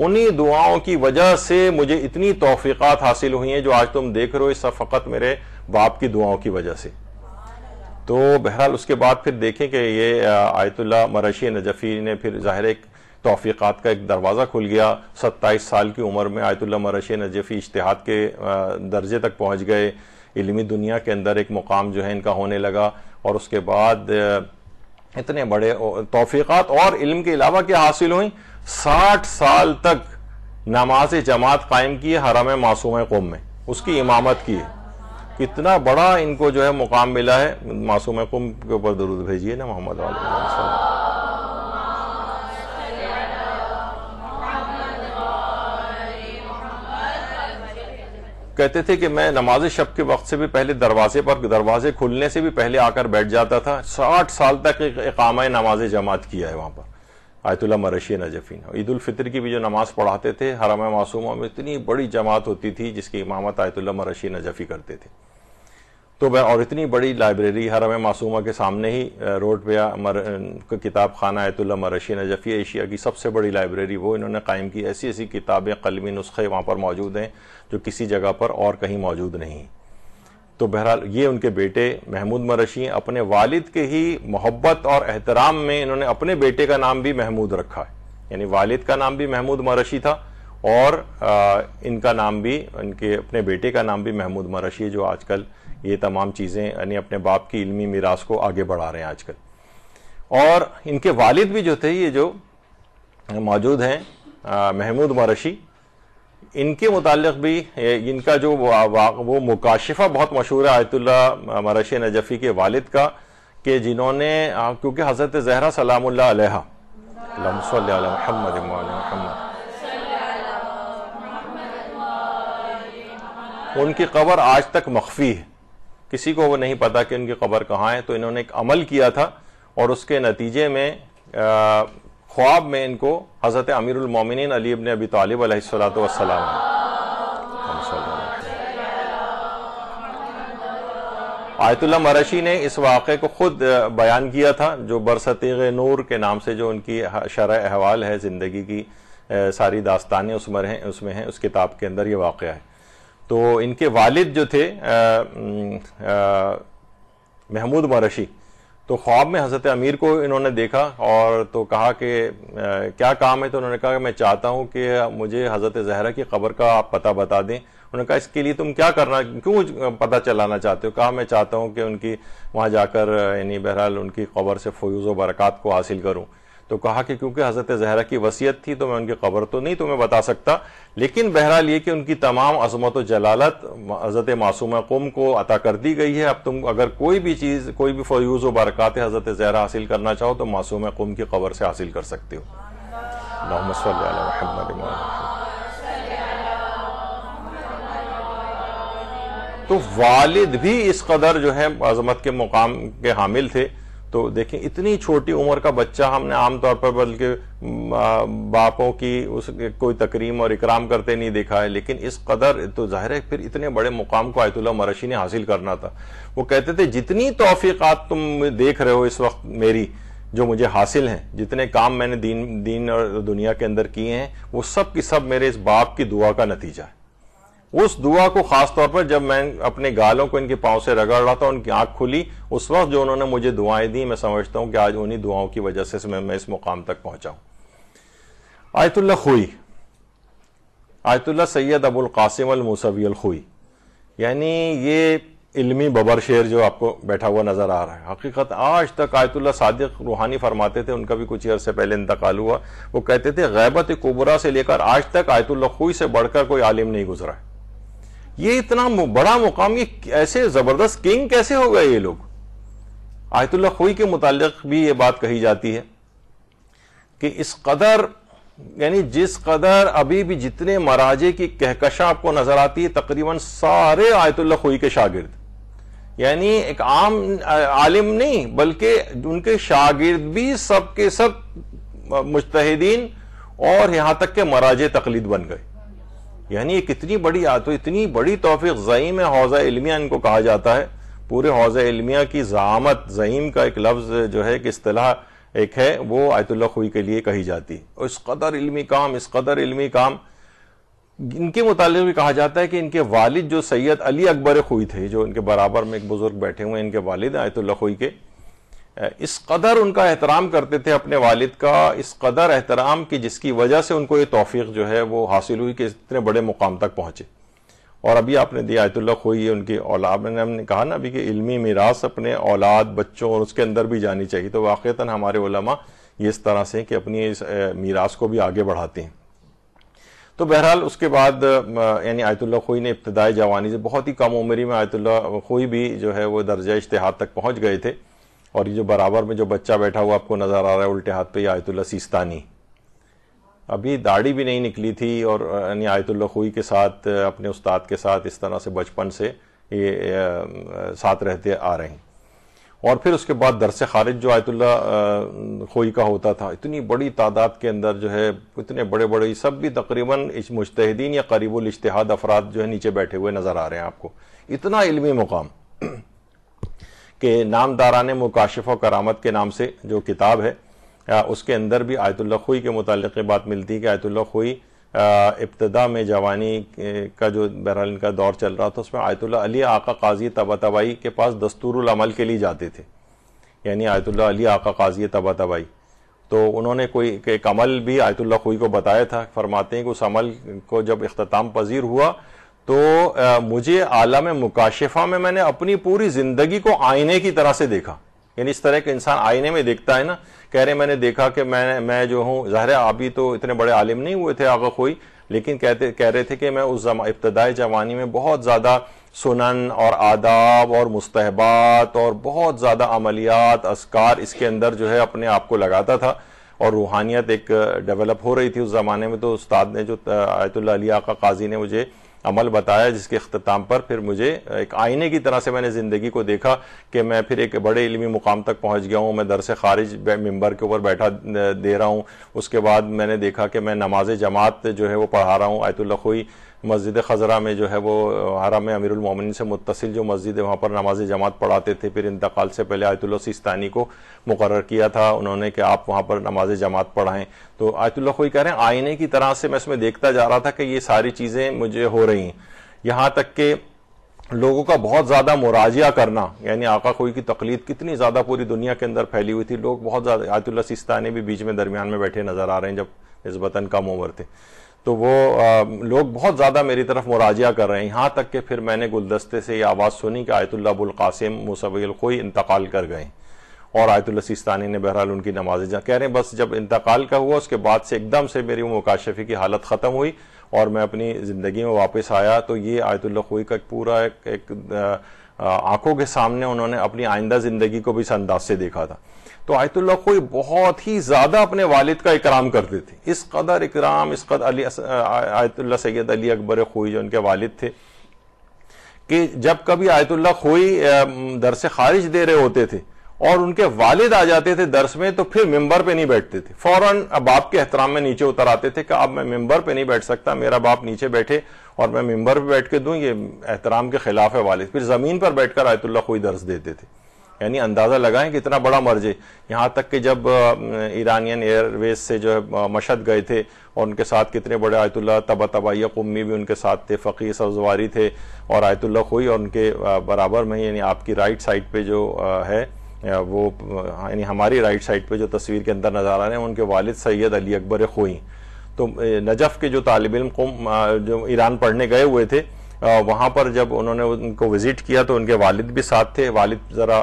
उन्हीं दुआओं की वजह से मुझे इतनी तोफ़ीक हासिल हुई हैं जो आज तुम देख रहे हो इस फकत मेरे बाप की दुआओं की वजह से तो बहरहाल उसके बाद फिर देखें कि ये आयतुल्ला मरशी नजफ़ी ने फिर ज़ाहिर एक तोफ़ीक़ात का एक दरवाज़ा खुल गया सत्ताईस साल की उम्र में आयतुल्ला मरशी नजफ़ी इश्तहाद के दर्जे तक पहुँच गए इलमी दुनिया के अंदर एक मुकाम जो है इनका होने लगा और उसके बाद इतने बड़े तोफ़ीक़ात और इल्म के अलावा क्या हासिल हुई साठ साल तक नमाज जमात कायम की हरम मासूम कौम में उसकी इमामत की है इतना बड़ा इनको जो है मुकाम मिला है मासूम कुम के ऊपर दरूद भेजिए ना मोहम्मद कहते थे कि मैं नमाज शब के वक्त से भी पहले दरवाजे पर दरवाजे खुलने से भी पहले आकर बैठ जाता था साठ साल तक इकाम नमाज जमात किया है वहां पर Ayatollah Marashi Najafi Eid ul-Fitr की भी जो नमाज़ पढ़ाते थे हराम मासूमों में इतनी बड़ी जमात होती थी जिसकी इमामत आयतुल्ला मरशी नजफ़ी करते थे तो वह और इतनी बड़ी लाइब्रेरी हरम मासूमा के सामने ही रोड पे मर किताब खाना आयतुल्ल मरशी नजफ़ी एशिया की सबसे बड़ी लाइब्रेरी वो इन्होंने कायम की ऐसी ऐसी किताबें कलमी नुस्खे वहाँ पर मौजूद हैं जो किसी जगह पर और कहीं मौजूद नहीं तो बहरहाल ये उनके बेटे महमूद मरशी अपने वालिद के ही मोहब्बत और एहतराम में इन्होंने अपने बेटे का नाम भी महमूद रखा है यानी वालिद का नाम भी महमूद मरशी था और आ, इनका नाम भी इनके अपने बेटे का नाम भी महमूद मरशी जो आजकल ये तमाम चीज़ें यानी अपने बाप की इल्मी मीरास को आगे बढ़ा रहे हैं आजकल और इनके वालिद भी जो थे ये जो मौजूद हैं महमूद मरशी इनके मुतक़ भी इनका जो वो मुकाशिफा बहुत मशहूर है आयतुल्ला मरशी नजफ़ी के वालिद का कि जिन्होंने क्योंकि हज़रत जहरा सलाम महमद उनकी कबर आज तक मख्फी है किसी को वो नहीं पता कि उनकी कबर कहाँ है तो इन्होंने एक अमल किया था और उसके नतीजे में ख्वाब में इनको हज़रत अमीरमिन अली इबन अबी तालिब सलात वसलाम आयतुल्ला मरशी ने इस वाक़े को ख़ुद बयान किया था जो बरसतीग नूर के नाम से जो उनकी शरह अहवाल है ज़िंदगी की सारी दास्तानें उसमें हैं उसमें हैं उस किताब के अंदर ये वाक़ है तो इनके वालिद जो थे महमूद मरशी तो ख्वाब में हजरत अमीर को इन्होंने देखा और तो कहा कि क्या काम है तो उन्होंने कहा मैं चाहता हूं कि मुझे हजरत जहरा की खबर का आप पता बता दें उन्होंने कहा इसके लिए तुम क्या करना क्यों पता चलाना चाहते हो कहा मैं चाहता हूं कि उनकी वहां जाकर यानी बहरहाल उनकी खबर से फ्यूज़ व बरक़ात को हासिल करूँ तो कहा कि क्योंकि हज़रत जहरा की वसीयत थी तो मैं उनकी खबर तो नहीं तुम्हें बता सकता लेकिन बहरहाल ये कि उनकी तमाम अजमत जलालत हज़रत मासूम कुम को अता कर दी गई है अब तुम अगर कोई भी चीज़ कोई भी फयूज़ व बरक़ात हज़रत जहरा हासिल करना चाहो तो मासूम कुम की खबर से हासिल कर सकते हो तो वालिद भी इस कदर जो है अजमत के मुकाम के हामिल थे तो देखें इतनी छोटी उम्र का बच्चा हमने आमतौर पर बल्कि बापों की उस कोई तकरीम और इकराम करते नहीं देखा है लेकिन इस कदर तो जाहिर है फिर इतने बड़े मुकाम को आयतुल्ला मरशी ने हासिल करना था वो कहते थे जितनी तोफ़ीक तुम देख रहे हो इस वक्त मेरी जो मुझे हासिल हैं जितने काम मैंने दीन दीन और दुनिया के अंदर किए हैं वो सब की सब मेरे इस बाप की दुआ का नतीजा है उस दुआ को खास तौर पर जब मैं अपने गालों को इनके पाँव से रगड़ रहा था उनकी आंख खुली उस वक्त जो उन्होंने मुझे दुआएं दी मैं समझता हूं कि आज उन्हीं दुआओं की वजह से मैं, मैं इस मुकाम तक पहुंचा हूं Ayatollah Khoei Ayatollah Sayyid Abul Qasim al Khoei यानी ये इल्मी बबर शेर जो आपको बैठा हुआ नजर आ रहा है हकीकत आज तक आयतुल्ला सादिक रूहानी फरमाते थे उनका भी कुछ अरसे पहले इंतकाल हुआ वो कहते थे गैबत कुबरा से लेकर आज तक आयतुल्ला खुई से बढ़कर कोई आलिम नहीं गुजरा है ये इतना बड़ा मुकाम ये ऐसे जबरदस्त किंग कैसे हो गए ये लोग आयतुल्ला खोई के मुतालिक भी ये बात कही जाती है कि इस कदर यानी जिस कदर अभी भी जितने मराजे की कहकशा आपको नजर आती है तकरीबन सारे आयतुल्ला खोई के शागिर्द यानी एक आम आलिम नहीं बल्कि उनके शागिर्द भी सब सब मुजतहदीन और यहां तक के मराजे तकलीद बन गए यानी एक इतनी बड़ी आत इतनी बड़ी तोफ़ी ज़ईम हौज़ा इलमिया इनको कहा जाता है पूरे हौज़ इलमिया की ज़ामत ज़ईम का एक लफ्ज़ जो है कि असलाह एक है वो आयतुल्ला खुई के लिए कही जाती है और इस कदर इलमी काम इस कदर इलमी काम इनके मुतालिक भी कहा जाता है कि इनके वालिद जो सैयद अली अकबर खुई थे जो इनके बराबर में एक बुज़ुर्ग बैठे हुए हैं इनके वालिद आयतुल्ला खुई के इस कदर उनका एहतराम करते थे अपने वालिद का इस कदर एहतराम की जिसकी वजह से उनको ये तोफ़ी जो है वो हासिल हुई कि इतने बड़े मुकाम तक पहुँचे और अभी आपने दिया आयतुल्ला खोई उनकी औलाद ने हमने कहा ना अभी कि इल्मी मीरास अपने औलाद बच्चों और उसके अंदर भी जानी चाहिए तो वाक़ता हमारे ओलमा ये इस तरह से कि अपनी इस मीरास को भी आगे बढ़ाते हैं तो बहरहाल उसके बाद यानी आयतुल्ला खोई ने इब्तदाई जवानी से बहुत ही कम उम्री में आयतुल्ला खोई भी जो है वो दर्जा इश्तहाद तक पहुँच गए थे और ये जो बराबर में जो बच्चा बैठा हुआ आपको नजर आ रहा है उल्टे हाथ पे ये आयतुल्ला सिस्तानी अभी दाढ़ी भी नहीं निकली थी और यानी आयतुल्ला खोई के साथ अपने उस्ताद के साथ इस तरह से बचपन से ये साथ रहते आ रहे हैं और फिर उसके बाद दरस खारिज जो आयतुल्ला खोई का होता था इतनी बड़ी तादाद के अंदर जो है इतने बड़े बड़े सब भी तकरीबन इस मुश्तहदीन या करीबुल इश्तहाद अफराद जो है नीचे बैठे हुए नज़र आ रहे हैं आपको इतना इलमी मुकाम कि नामदारान मुकाशफ व करामत के नाम से जो किताब है उसके अंदर भी आयतुल्ला खुई के मुतल बात मिलती है कि आयतुल्ला खुई इब्तदा में जवानी का जो बहरहाल इनका दौर चल रहा था उसमें आयतुल्ला अली आका काजी तबा तबाई के पास दस्तूरमल के लिए जाते थे यानी आयतुल्ला अली आका काजी तबा तबाई तो उन्होंने कोई एक अमल भी आयतुल्ला खुई को बताया था फरमाते हैं कि उस अमल को जब अख्ताम पजीर हुआ तो आ, मुझे आलम मुकाशिफा में मैंने अपनी पूरी जिंदगी को आईने की तरह से देखा यानी इस तरह के इंसान आईने में देखता है ना कह रहे मैंने देखा कि मैं मैं जो हूँ ज़ाहिर अभी तो इतने बड़े आलिम नहीं हुए थे आगा कोई लेकिन कहते कह रहे थे कि मैं उस जमा इब्तदाई जवानी में बहुत ज़्यादा सुनन और आदाब और मुस्तहबात और बहुत ज़्यादा अमलियात असकार इसके अंदर जो है अपने आप को लगाता था और रूहानियत एक डेवलप हो रही थी उस ज़माने में तो उस्ताद ने जो आयतुल्ला अलिया का काजी ने मुझे अमल बताया जिसके अख्ताम पर फिर मुझे एक आईने की तरह से मैंने ज़िंदगी को देखा कि मैं फिर एक बड़े इलमी मुकाम तक पहुँच गया हूँ मैं दर से खारिज मंबर के ऊपर बैठा दे रहा हूँ उसके बाद मैंने देखा कि मैं नमाज जमात जो है वो पढ़ा रहा हूँ आयतुल्ला मस्जिद खजरा में जो है वो हराम अमीरमिन से मुतसिल जो मस्जिद है वहाँ पर नमाज जमात पढ़ाते थे फिर इंतकाल से पहले आयतुल्ला सिस्तानी को मुकर किया था उन्होंने कि आप वहाँ पर नमाज जमात पढ़ाएं तो आयतुल्ला कोई कह रहे हैं आईने की तरह से मैं इसमें देखता जा रहा था कि ये सारी चीज़ें मुझे हो रही हैं यहाँ तक के लोगों का बहुत ज़्यादा मुराजिया करना यानी आका कोई की तकलीद कितनी ज़्यादा पूरी दुनिया के अंदर फैली हुई थी लोग बहुत ज़्यादा आयतुल्ला सिस्तानी भी बीच में दरमियान में बैठे नज़र आ रहे हैं जब नस्बता कम उम्र थे तो वो आ, लोग बहुत ज़्यादा मेरी तरफ मुराजिया कर रहे हैं यहाँ तक कि फिर मैंने गुलदस्ते से ये आवाज़ सुनी कि आयतुल्ला अबुलकासिम कोई इंतकाल कर गए और आयतुल्ला सिस्तानी ने बहरहाल उनकी नमाजें जहाँ कह रहे हैं बस जब इंतकाल का हुआ उसके बाद से एकदम से मेरी मुकाशफी की हालत ख़त्म हुई और मैं अपनी ज़िंदगी में वापस आया तो ये आयतुल्ला खोई का पूरा एक, एक आंखों के सामने उन्होंने अपनी आइंदा ज़िंदगी को भी इस अंदाज से देखा था तो आयतुल्ला खोई बहुत ही ज्यादा अपने वालिद का इकराम करते थे इस कदर इकराम इस कदर अली Ayatollah Sayyid Ali Akbar Khoei जो उनके वालिद थे कि जब कभी आयतुल्ला खोई दर से खारिज दे रहे होते थे और उनके वालिद आ जाते थे दर्स में तो फिर मेंबर पे नहीं बैठते थे फौरन बाप के एहतराम में नीचे उतर आते थे कि अब मैं मेंबर पे नहीं बैठ सकता मेरा बाप नीचे बैठे और मैं मेंबर पे बैठ के दूं ये एहतराम के खिलाफ है वालिद फिर जमीन पर बैठकर आयतुल्ला खोई दर्स देते थे यानी अंदाजा लगाएं कि इतना बड़ा मर्जे यहाँ तक कि जब ईरानियन एयरवेज से जो है मशद गए थे और उनके साथ कितने बड़े आयतुल्ला तबा तबाइया कुम्मी भी उनके साथ थे फ़कीर सब्जवारी थे और आयतुल्ला खोई और उनके बराबर में यानी आपकी राइट साइड पे जो है वो यानी हमारी राइट साइड पे जो तस्वीर के अंदर नज़र आ रहे हैं उनके वालिद सैयद अली अकबर खोई तो नजफ़ के जो तालब इम जो ईरान पढ़ने गए हुए थे वहाँ पर जब उन्होंने उनको विजिट किया तो उनके वालिद भी साथ थे वालिद ज़रा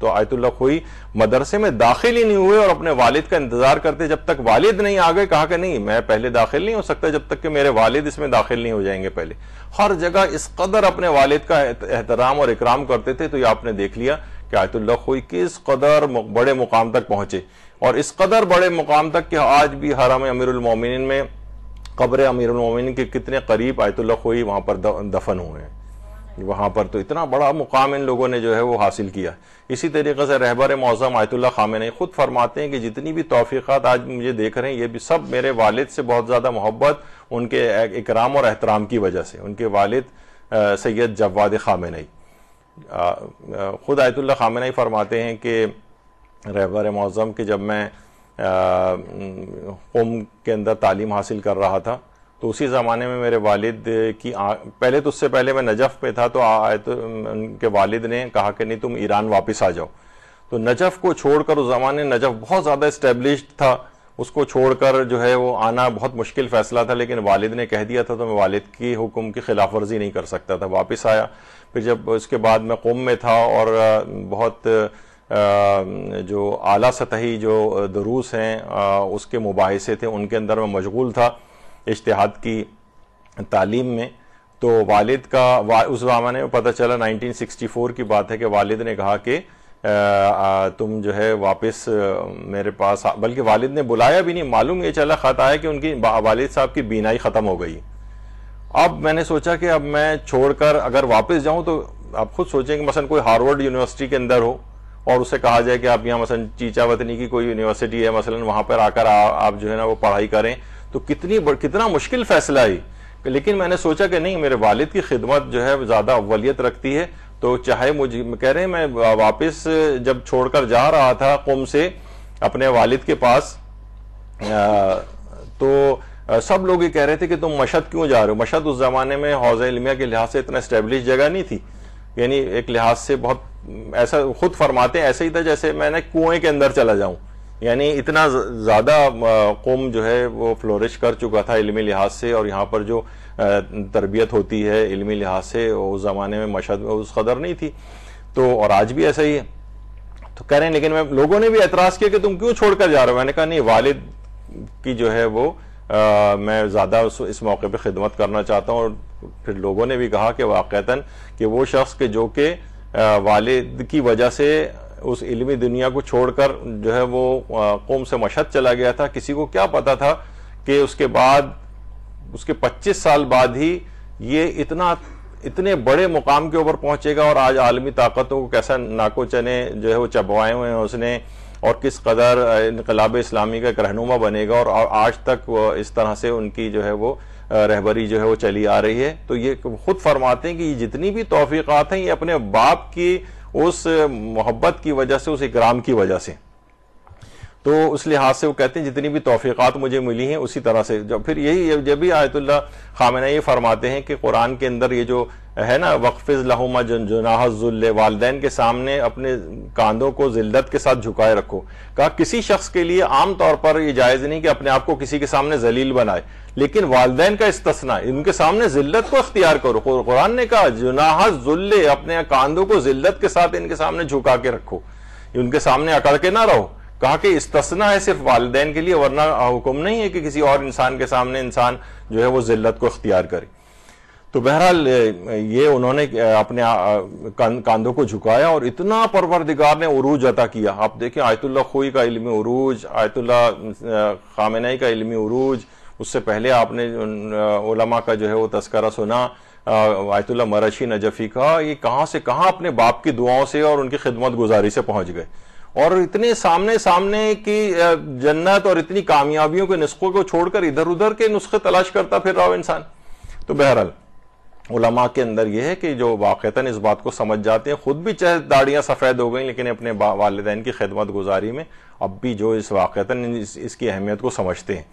तो आयतुल्ला खोई मदरसे में दाखिल ही नहीं हुए और अपने वालिद का इंतज़ार करते जब तक वालिद नहीं आ गए कहा कि नहीं मैं पहले दाखिल नहीं हो सकता जब तक कि मेरे वालिद इसमें दाखिल नहीं हो जाएंगे पहले हर जगह इस कदर अपने वालिद का एहतराम और इकराम करते थे तो ये आपने देख लिया कि आयतुल्ला खोई किस कदर बड़े मुकाम तक पहुंचे और इस कदर बड़े मुकाम तक कि आज भी हराम अमीरमिन में कब्र अमीर उमिन के कितने करीब आयतुल्ला खोई वहाँ पर दफन हुए हैं वहाँ पर तो इतना बड़ा मुकाम इन लोगों ने जो है वो हासिल किया इसी तरीके से रहबर मौजम आयतुल्ला खामिन खुद फरमाते हैं कि जितनी भी तोफ़ीक़ात आज मुझे देख रहे हैं ये भी सब मेरे वालद से बहुत ज़्यादा मोहब्बत उनके इकराम और एहतराम की वजह से उनके वालद सैयद जवाद खामिन खुद आयतुल्ला खामिन फरमाते हैं कि रहबर मौजम के जब मैं कौम के अंदर तालीम हासिल कर रहा था तो उसी ज़माने में मेरे वालिद की आ, पहले तो उससे पहले मैं नजफ़ पे था तो, आए तो उनके वालिद ने कहा कि नहीं तुम ईरान वापस आ जाओ तो नजफ़ को छोड़कर उस ज़माने नजफ़ बहुत ज़्यादा इस्टेब्लिश था उसको छोड़कर जो है वो आना बहुत मुश्किल फैसला था लेकिन वालिद ने कह दिया था तो मैं वालिद की हुक्म की खिलाफ वर्जी नहीं कर सकता था वापस आया फिर जब उसके बाद मैं कौम में था और बहुत जो आला सतही जो दरूस हैं उसके मुबासे थे उनके अंदर मैं मशगूल था इश्तहाद की तालीम में तो वालिद का वा, उस ज़माने में पता चला 1964 की बात है कि वालिद ने कहा कि तुम जो है वापस मेरे पास बल्कि वालिद ने बुलाया भी नहीं मालूम ये चला ख़त आया कि उनकी वालिद साहब की बीनाई ख़त्म हो गई अब मैंने सोचा कि अब मैं छोड़कर अगर वापस जाऊं तो आप खुद सोचें कि मसलन कोई हार्वर्ड यूनिवर्सिटी के अंदर हो और उसे कहा जाए कि आप यहाँ मसलन चीचा वतनी की कोई यूनिवर्सिटी है मसलन वहां पर आकर आ, आप जो है ना वो पढ़ाई करें तो कितनी कितना मुश्किल फैसला है लेकिन मैंने सोचा कि नहीं मेरे वालिद की खिदमत जो है ज़्यादा अवलियत रखती है तो चाहे मुझे कह रहे हैं मैं वापस जब छोड़कर जा रहा था कुम से अपने वालिद के पास तो सब लोग ये कह रहे थे कि तुम मशद क्यों जा रहे हो मशद उस जमाने में हौज इलमिया के लिहाज से इतना स्टेब्लिश जगह नहीं थी यानी एक लिहाज से बहुत ऐसा खुद फरमाते हैं ऐसे ही था जैसे मैंने कुएं के अंदर चला जाऊं यानी इतना ज़्यादा कौम जो है वो फ्लोरिश कर चुका था इलमी लिहाज से और यहाँ पर जो तरबियत होती है इलमी लिहाज से उस ज़माने में मशद में उस कदर नहीं थी तो और आज भी ऐसा ही है तो कह रहे हैं लेकिन मैं लोगों ने भी एतराज़ किया कि तुम क्यों छोड़कर जा रहे हो मैंने कहा नहीं वालिद की जो है वो आ, मैं ज़्यादा इस मौके पर खिदमत करना चाहता हूँ और फिर लोगों ने भी कहा कि वाक़ता कि वो शख्स के जो कि वालिद की वजह से उस इलमी दुनिया को छोड़कर जो है वो कौम से मशद चला गया था किसी को क्या पता था कि उसके बाद उसके 25 साल बाद ही ये इतना इतने बड़े मुकाम के ऊपर पहुंचेगा और आज आलमी ताकतों को कैसा नाको चने जो है वो चबवाए हुए हैं उसने और किस कदर इनकलाब इस्लामी का एक रहनुमा बनेगा और आज तक इस तरह से उनकी जो है वो रहबरी जो है वो चली आ रही है तो ये खुद फरमाते हैं कि ये जितनी भी तोफ़ीक़ात हैं ये अपने बाप की उस मोहब्बत की वजह से उस इकराम की वजह से तो उस लिहाज से वो कहते हैं जितनी भी तोफ़ीक़ात मुझे मिली हैं उसी तरह से जब फिर यही जब भी आयतुल्ला खामिना ये फरमाते हैं कि कुरान के अंदर ये जो है ना वक्फ़ लहुमा जनाहजुल्ल वालदेन के सामने अपने कांधों को जिल्दत के साथ झुकाए रखो कहा किसी शख्स के लिए आम तौर पर यह जायज़ नहीं कि अपने आप को किसी के सामने जलील बनाए लेकिन वालदेन का इस्तना इनके सामने जिल्लत को अख्तियार करो कुरान ने कहा जनाहजुल्ल अपने कांधों को जिल्दत के साथ इनके सामने झुका के रखो उनके सामने अकड़ के ना रहो कहा कि इस्तना है सिर्फ वालदेन के लिए वरना हुक्म नहीं है कि किसी और इंसान के सामने इंसान जो है वो जिल्लत को अख्तियार करे तो बहरहाल ये उन्होंने अपने कांधों को झुकाया और इतना परवरदिगार ने उरूज अता किया आप देखें आयतुल्ला खोई का इलमी उरूज आयतुल्ला खामनाई का इलमी उरूज उससे पहले आपने ओलमा का जो है वो तस्करा सुना आयतुल्ला मरशी नजफी का ये कहाँ से कहाँ अपने बाप की दुआओं से और उनकी खिदमत गुजारी से पहुंच गए और इतने सामने सामने की जन्नत और इतनी कामयाबियों के नुस्खों को छोड़कर इधर उधर के नुस्खे तलाश करता फिर रहा हो इंसान तो बहरहाल उलमा के अंदर यह है कि जो वाक़ता इस बात को समझ जाते हैं खुद भी चाहे दाढ़ियां सफ़ेद हो गई लेकिन अपने वालदेन की खिदमत गुजारी में अब भी जो इस वाक़ता इस, इसकी अहमियत को समझते हैं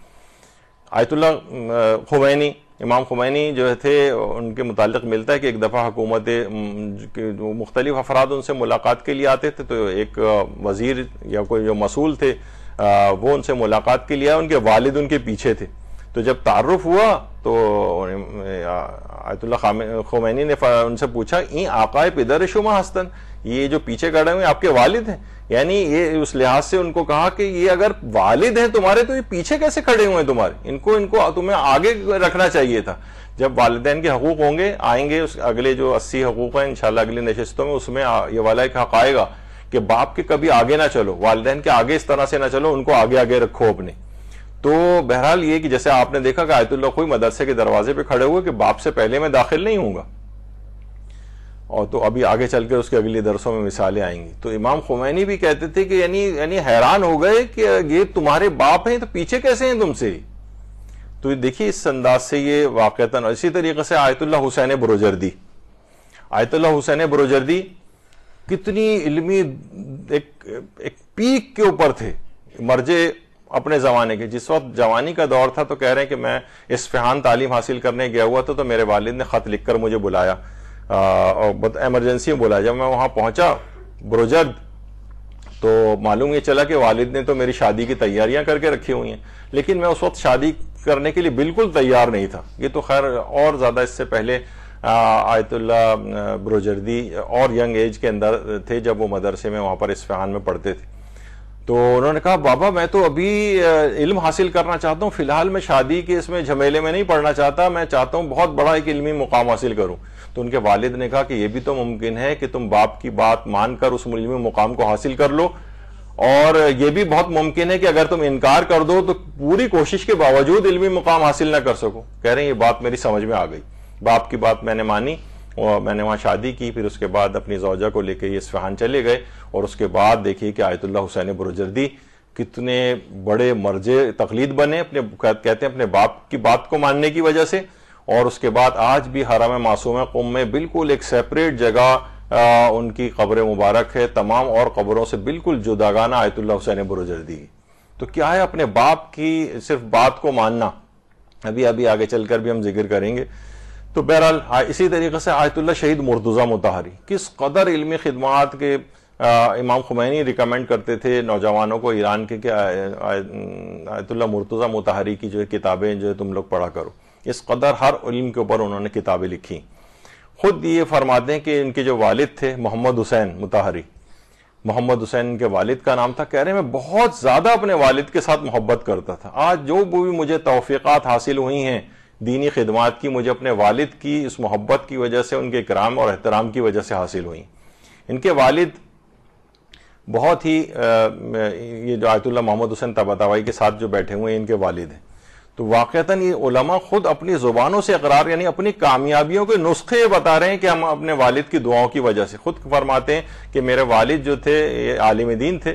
आयतुल्ला खुमैनी इमाम खुमैनी जो थे उनके मुतालिक मिलता है कि एक दफ़ा हुकूमत मुख्तलिफ अफराद उनसे मुलाकात के लिए आते थे तो एक वज़ीर या कोई जो मसूल थे वो उनसे मुलाकात के लिए उनके वालिद उनके पीछे थे तो जब तारफ़ हुआ तो आयतुल्ला खुमैनी ने उनसे पूछा ई आकाए पिदर शुमा हस्तन ये जो पीछे खड़े हुए आपके वालिद हैं यानी ये उस लिहाज से उनको कहा कि ये अगर वालिद हैं तुम्हारे तो ये पीछे कैसे खड़े हुए हैं तुम्हारे इनको इनको तुम्हें आगे रखना चाहिए था जब वालदे के हकूक होंगे आएंगे उस अगले जो अस्सी हकूक हैं इनशाला अगली नशस्तों में उसमें ये वाला एक हक आएगा कि बाप के कभी आगे ना चलो वालदे के आगे इस तरह से ना चलो उनको आगे आगे रखो अपने तो बहरहाल ये कि जैसे आपने देखा कि आयतुल्ला कोई मदरसे के दरवाजे पे खड़े हुए कि बाप से पहले मैं दाखिल नहीं हूँ और तो अभी आगे चल के उसके अगले दरसों में मिसालें आएंगी तो इमाम खुमैनी भी कहते थे कि यानी यानी हैरान हो गए कि ये तुम्हारे बाप हैं तो पीछे कैसे हैं तुमसे तो देखिए इस अंदाज से ये वाक़ता इसी तरीके से Ayatollah Hussein Borujerdi Ayatollah Hussein Borujerdi कितनी इलमी एक एक पीक के ऊपर थे मर्जे अपने ज़माने के जिस वक्त जवानी का दौर था तो कह रहे हैं कि मैं इस फिहान तालीम हासिल करने गया हुआ था तो मेरे वालिद ने ख़त लिखकर मुझे बुलाया और एमरजेंसी में बोला जब मैं वहां पहुंचा ब्रोजर्द तो मालूम ये चला कि वालिद ने तो मेरी शादी की तैयारियां करके रखी हुई हैं लेकिन मैं उस वक्त शादी करने के लिए बिल्कुल तैयार नहीं था ये तो खैर और ज़्यादा इससे पहले आयतुल्ला ब्रोजर्दी और यंग एज के अंदर थे जब वो मदरसे में वहां पर इस्फहान में पढ़ते थे तो उन्होंने कहा बाबा मैं तो अभी इल्म हासिल करना चाहता हूँ फिलहाल मैं शादी के इसमें झमेले में नहीं पढ़ना चाहता मैं चाहता हूँ बहुत बड़ा एक इल्मी मुकाम हासिल करूँ तो उनके वालिद ने कहा कि यह भी तो मुमकिन है कि तुम बाप की बात मानकर उस मुलजम मुकाम को हासिल कर लो और यह भी बहुत मुमकिन है कि अगर तुम इनकार कर दो तो पूरी कोशिश के बावजूद इलमी मुकाम हासिल ना कर सको कह रहे हैं ये बात मेरी समझ में आ गई बाप की बात मैंने मानी और मैंने वहां शादी की फिर उसके बाद अपनी जौजा को लेकर ये इसफहान चले गए और उसके बाद देखिए कि आयतुल्ला हुसैन बुरजर्दी कितने बड़े मर्जे तकलीद बने अपने कहते हैं अपने बाप की बात को मानने की वजह से और उसके बाद आज भी हराम मासूम कुम में बिल्कुल एक सेपरेट जगह आ, उनकी कब्र मुबारक है तमाम और कब्रों से बिल्कुल जुदागाना आयतुल्ला हुसैन दी तो क्या है अपने बाप की सिर्फ बात को मानना अभी अभी आगे चलकर भी हम जिक्र करेंगे तो बहरहाल इसी तरीके से आयतुल्ला शहीद मुर्तुज़ा मुतहरी किस कदर इलमी खदमात के आ, इमाम खुमैनी रिकमेंड करते थे नौजवानों को ईरान के आयतुल्ला मुर्तुज़ा मुतहरी की जो है किताबें जो है तुम लोग पढ़ा करो इस कदर हर उलम के ऊपर उन्होंने किताबें लिखी खुद ये फरमाते हैं कि इनके जो वालिद थे मोहम्मद हुसैन मुताहरी मोहम्मद हुसैन के वालिद का नाम था कह रहे हैं मैं बहुत ज़्यादा अपने वालिद के साथ मोहब्बत करता था आज जो भी मुझे तोफ़ीक़ात हासिल हुई हैं दीनी खिदमत की मुझे अपने वालिद की इस मोहब्बत की वजह से उनके कराम और एहतराम की वजह से हासिल हुई इनके वालिद बहुत ही ये जो आयतुल्ला मोहम्मद हुसैन तबातावाई के साथ जो बैठे हुए हैं इनके वालिद हैं तो वाक़ता ये उलमा खुद अपनी ज़ुबानों से अकरार यानी अपनी कामयाबियों के नुस्खे बता रहे हैं कि हम अपने वालिद की दुआओं की वजह से खुद फरमाते हैं कि मेरे वालिद जो थे ये आलिम दीन थे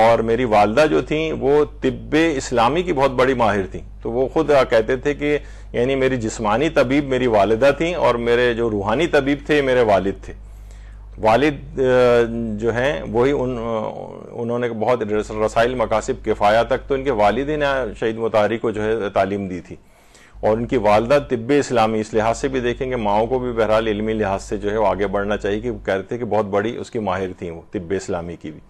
और मेरी वालदा जो थी वो तिब इस्लामी की बहुत बड़ी माहिर थी तो वो खुद कहते थे कि यानी मेरी जिस्मानी तबीब मेरी वालदा थी और मेरे जो रूहानी तबीब थे मेरे वालिद थे वालिद जो हैं वही उन उन्होंने बहुत रसाइल मकासिब किफ़ाया तक तो इनके वालिद ने शहीद मतारी को जो है तालीम दी थी और इनकी वालदा तिब इस्लामी इस लिहाज से भी देखेंगे माओ को भी बहरहाल इलमी लिहाज से जो है वो आगे बढ़ना चाहिए कि कहते कि बहुत बड़ी उसकी माहिर थी वो तिब्ब इस्लामी की भी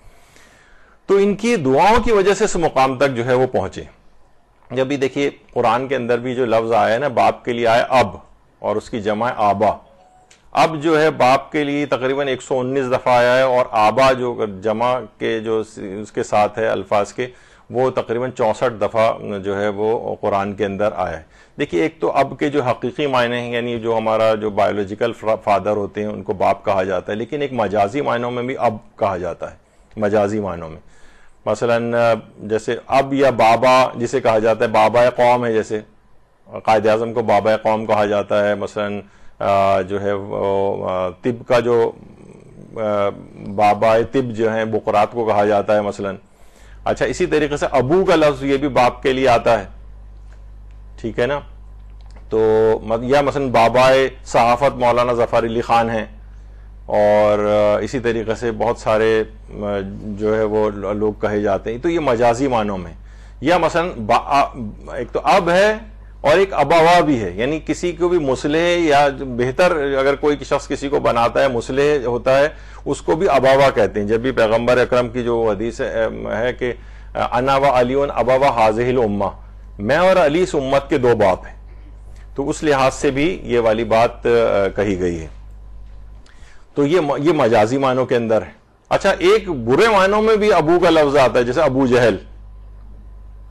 तो इनकी दुआओं की वजह से इस मुकाम तक जो है वो पहुंचे जब भी देखिए कुरान के अंदर भी जो लफ्ज़ आया है ना बाप के लिए आया अब और उसकी जमा आबा अब जो है बाप के लिए तकरीबन 119 दफ़ा आया है और आबा जो जमा के जो उसके साथ है अल्फाज के वो तकरीबन चौंसठ दफ़ा जो है वो कुरान के अंदर आया है देखिए एक तो अब के जो हकीकी मायने हैं यानी जो हमारा जो बायोलॉजिकल फादर होते हैं उनको बाप कहा जाता है लेकिन एक मजाजी मायनों में भी अब कहा जाता है मजाजी मायनों में मसलन जैसे अब या बाबा जिसे कहा जाता है बाबा कौम है जैसे कायद अजम को बाबा कौम कहा जाता है मसलन जो है तिब का जो बाबा तिब जो है बकरात को कहा जाता है मसलन अच्छा इसी तरीके से अबू का लफ्ज ये भी बाप के लिए आता है ठीक है ना तो या मसलन बाबा सहाफत मौलाना जफ़र अली ख़ान है और इसी तरीके से बहुत सारे जो है वो लोग कहे जाते हैं तो ये मजाजी मानों में या मसलन एक तो अब है और एक अबावा भी है यानी किसी को भी मुसलह या बेहतर अगर कोई शख्स किसी को बनाता है मुसलह होता है उसको भी अबावा कहते हैं जब भी पैगम्बर अक्रम की जो हदीस है कि अना व अली अबावा हाजिल उम्मा मैं और अली इस उम्मत के दो बाप हैं तो उस लिहाज से भी ये वाली बात कही गई है तो ये ये मजाजी मानों के अंदर है अच्छा एक बुरे मानों में भी अबू का लफ्ज आता है जैसे अबू जहल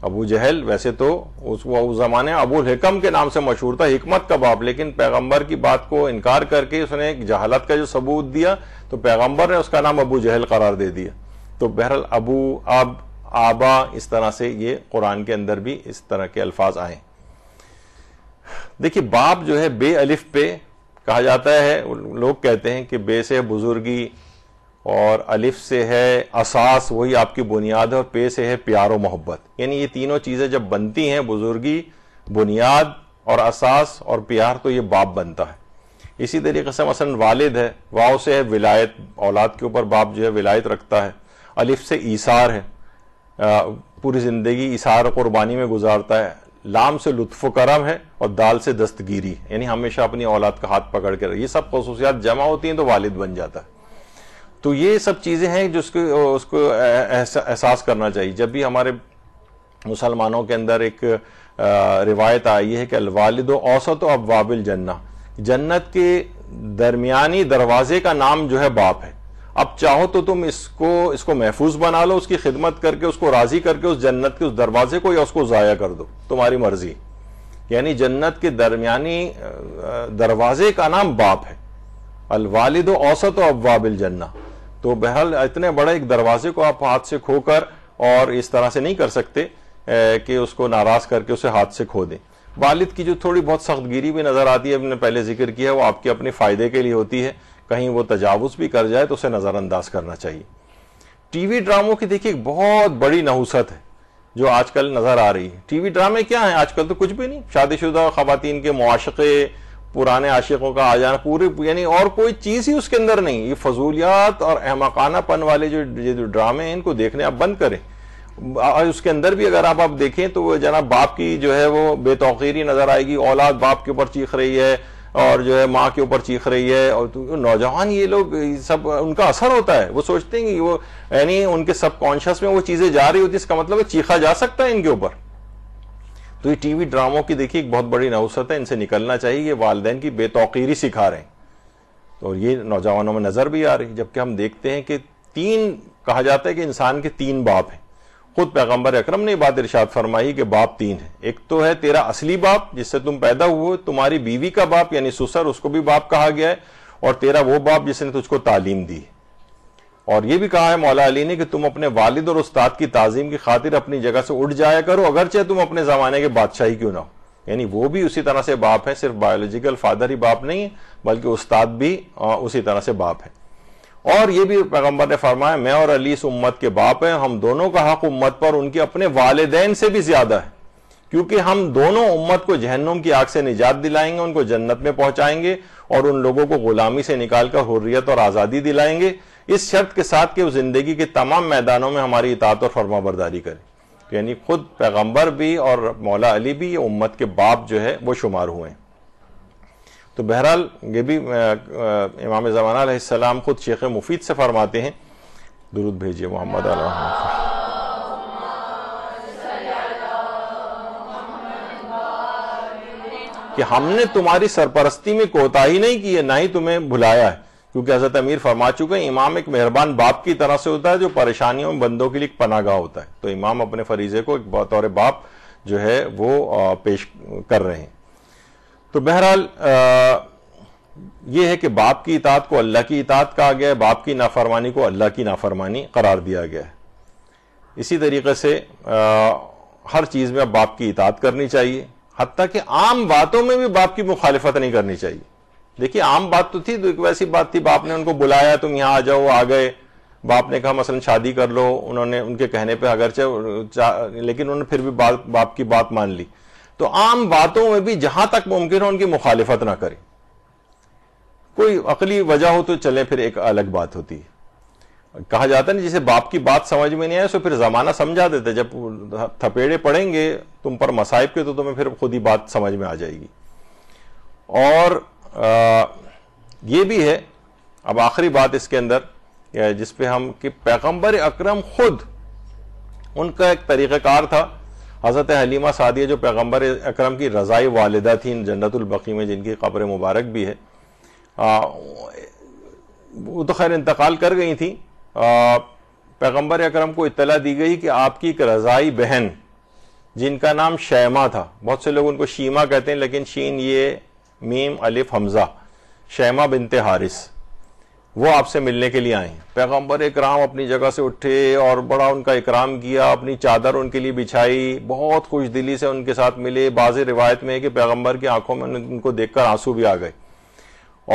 अबू जहल वैसे तो उस उस जमाने अबुल हिकम के नाम से मशहूर था हिकमत का बाप लेकिन पैगंबर की बात को इनकार करके उसने एक जहालत का जो सबूत दिया तो पैगंबर ने उसका नाम अबू जहल करार दे दिया तो बहरहाल अबू अब आबा इस तरह से ये कुरान के अंदर भी इस तरह के अल्फाज आए देखिए बाप जो है बे अलिफ पे कहा जाता है लोग कहते हैं कि बे से बुजुर्गी और अलिफ से है असास वही आपकी बुनियाद है और पे से है प्यार और मोहब्बत यानी ये तीनों चीज़ें जब बनती हैं बुजुर्गी बुनियाद और असास और प्यार तो ये बाप बनता है इसी तरीके से मसलन वालिद है वाव से है विलायत औलाद के ऊपर बाप जो है विलायत रखता है अलिफ से ईसार है पूरी ज़िंदगी इशार कुर्बानी में गुजारता है लाम से लुत्फ़ करम है और दाल से दस्तगीरी यानी हमेशा अपनी औलाद का हाथ पकड़ कर ये सब खसूसियात जमा होती हैं तो वालिद बन जाता है तो ये सब चीज़ें हैं जिसको उसको एहसास करना चाहिए जब भी हमारे मुसलमानों के अंदर एक रिवायत आई है कि अलवालिद औसत अब वाबिल जन्ना जन्नत के दरमियानी दरवाजे का नाम जो है बाप है अब चाहो तो तुम इसको इसको महफूज बना लो उसकी खिदमत करके उसको राजी करके उस जन्नत के उस दरवाजे को या उसको ज़ाया कर दो तुम्हारी मर्जी यानी जन्नत के दरमियानी दरवाजे का नाम बाप है अलवालिद औसत वाबिल जन्ना तो बहरहाल इतने बड़े एक दरवाजे को आप हाथ से खोकर और इस तरह से नहीं कर सकते कि उसको नाराज करके उसे हाथ से खो दें वालिद की जो थोड़ी बहुत सख्तगिरी भी नज़र आती है हमने पहले जिक्र किया वो आपके अपने फ़ायदे के लिए होती है कहीं वो तजावुज भी कर जाए तो उसे नज़रअंदाज करना चाहिए टीवी ड्रामों की देखिए एक बहुत बड़ी नहुसत है जो आजकल नज़र आ रही है टीवी ड्रामे क्या हैं आजकल तो कुछ भी नहीं शादीशुदा खातन के मुआशे पुराने आशिकों का आ जाना पूरी यानी और कोई चीज़ ही उसके अंदर नहीं ये फजूलियात और अहमकानापन वाले जो ये जो ड्रामे हैं इनको देखने आप बंद करें और उसके अंदर भी अगर आप आप देखें तो जना बाप की जो है वो बेतौकीरी नज़र आएगी औलाद बाप के ऊपर चीख रही है और जो है माँ के ऊपर चीख रही है और तो, तो नौजवान ये लोग सब उनका असर होता है वो सोचते हैं कि वो यानी उनके सबकॉन्शियस में वो चीज़ें जा रही होती है इसका मतलब चीखा जा सकता है इनके ऊपर तो ये टीवी ड्रामों की देखिए एक बहुत बड़ी नवसत है इनसे निकलना चाहिए ये वालदेन की बेतौकीरी सिखा रहे हैं तो ये नौजवानों में नज़र भी आ रही जबकि हम देखते हैं कि तीन कहा जाता है कि इंसान के तीन बाप हैं खुद पैगंबर अकरम ने बात इरशाद फरमाई कि बाप तीन है एक तो है तेरा असली बाप जिससे तुम पैदा हुए तुम्हारी बीवी का बाप यानी सुसर उसको भी बाप कहा गया है और तेरा वो बाप जिसने तुझको तालीम दी है और ये भी कहा है मौला अली ने कि तुम अपने वालिद और उस्ताद की ताजीम की खातिर अपनी जगह से उठ जाया करो अगरचे तुम अपने जमाने के ही क्यों ना हो यानी वो भी उसी तरह से बाप है सिर्फ बायोलॉजिकल फादर ही बाप नहीं है बल्कि उस्ताद भी उसी तरह से बाप है और ये भी पैगम्बर ने फरमाया मैं और अली इस उम्मत के बाप हैं हम दोनों का हक उम्मत पर उनके अपने वालदेन से भी ज्यादा है क्योंकि हम दोनों उम्मत को जहन्नुम की आग से निजात दिलाएंगे उनको जन्नत में पहुंचाएंगे और उन लोगों को गुलामी से निकालकर हुर्रियत और आज़ादी दिलाएंगे इस शर्त के साथ कि वो ज़िंदगी के तमाम मैदानों में हमारी इतात और फर्माबरदारी करें तो यानी खुद पैगम्बर भी और मौला अली भी ये उम्मत के बाप जो है वो शुमार हुए हैं तो बहरहाल ये भी इमाम ज़माना खुद शेख मुफीद से फरमाते हैं दुरुद भेजिए मोहम्मद कि हमने तुम्हारी सरपरस्ती में कोताही नहीं की है ना ही तुम्हें भुलाया है क्योंकि हजरत अमीर फरमा चुके हैं इमाम एक मेहरबान बाप की तरह से होता है जो परेशानियों में बंदों के लिए पनागाह होता है तो इमाम अपने फरीजे को एक बतौर बाप जो है वो पेश कर रहे हैं तो बहरहाल ये है कि बाप की इतात को अल्लाह की इतात कहा गया है बाप की नाफरमानी को अल्लाह की नाफरमानी करार दिया गया है इसी तरीके से आ, हर चीज़ में अब बाप की इतात करनी चाहिए हती कि आम बातों में भी बाप की मुखालफत नहीं करनी चाहिए देखिए आम बात तो थी तो एक वैसी बात थी बाप ने उनको बुलाया तुम यहाँ आ जाओ आ गए बाप ने कहा मसलन शादी कर लो उन्होंने उनके कहने पर अगरचे लेकिन उन्होंने फिर भी बा, बाप की बात मान ली तो आम बातों में भी जहां तक मुमकिन हो उनकी मुखालिफत ना करें कोई अकली वजह हो तो चले फिर एक अलग बात होती है कहा जाता है ना जिसे बाप की बात समझ में नहीं आए तो फिर जमाना समझा देता जब थपेड़े पड़ेंगे तुम पर मसाइब के तो तुम्हें फिर खुद ही बात समझ में आ जाएगी और आ, ये भी है अब आखिरी बात इसके अंदर जिस पे हम कि पैगंबर अकरम खुद उनका एक तरीक़ार था हज़रत हलीमा सादिया जो पैगंबर अकरम की रज़ाई वालदा थी जन्नतुलबकी में जिनकी कब्र मुबारक भी है आ, वो तो खैर इंतकाल कर गई थी पैगंबर अकरम को इतला दी गई कि आपकी एक रज़ाई बहन जिनका नाम शैमा था बहुत से लोग उनको शीमा कहते हैं लेकिन शीन ये मीम अलिफ हमज़ा शैमा बिनते हारिस वो आपसे मिलने के लिए आए पैगम्बर इकराम अपनी जगह से उठे और बड़ा उनका इकराम किया अपनी चादर उनके लिए बिछाई बहुत खुश दिली से उनके साथ मिले बाज़ रिवायत में कि पैगम्बर की आंखों में उनको देखकर आंसू भी आ गए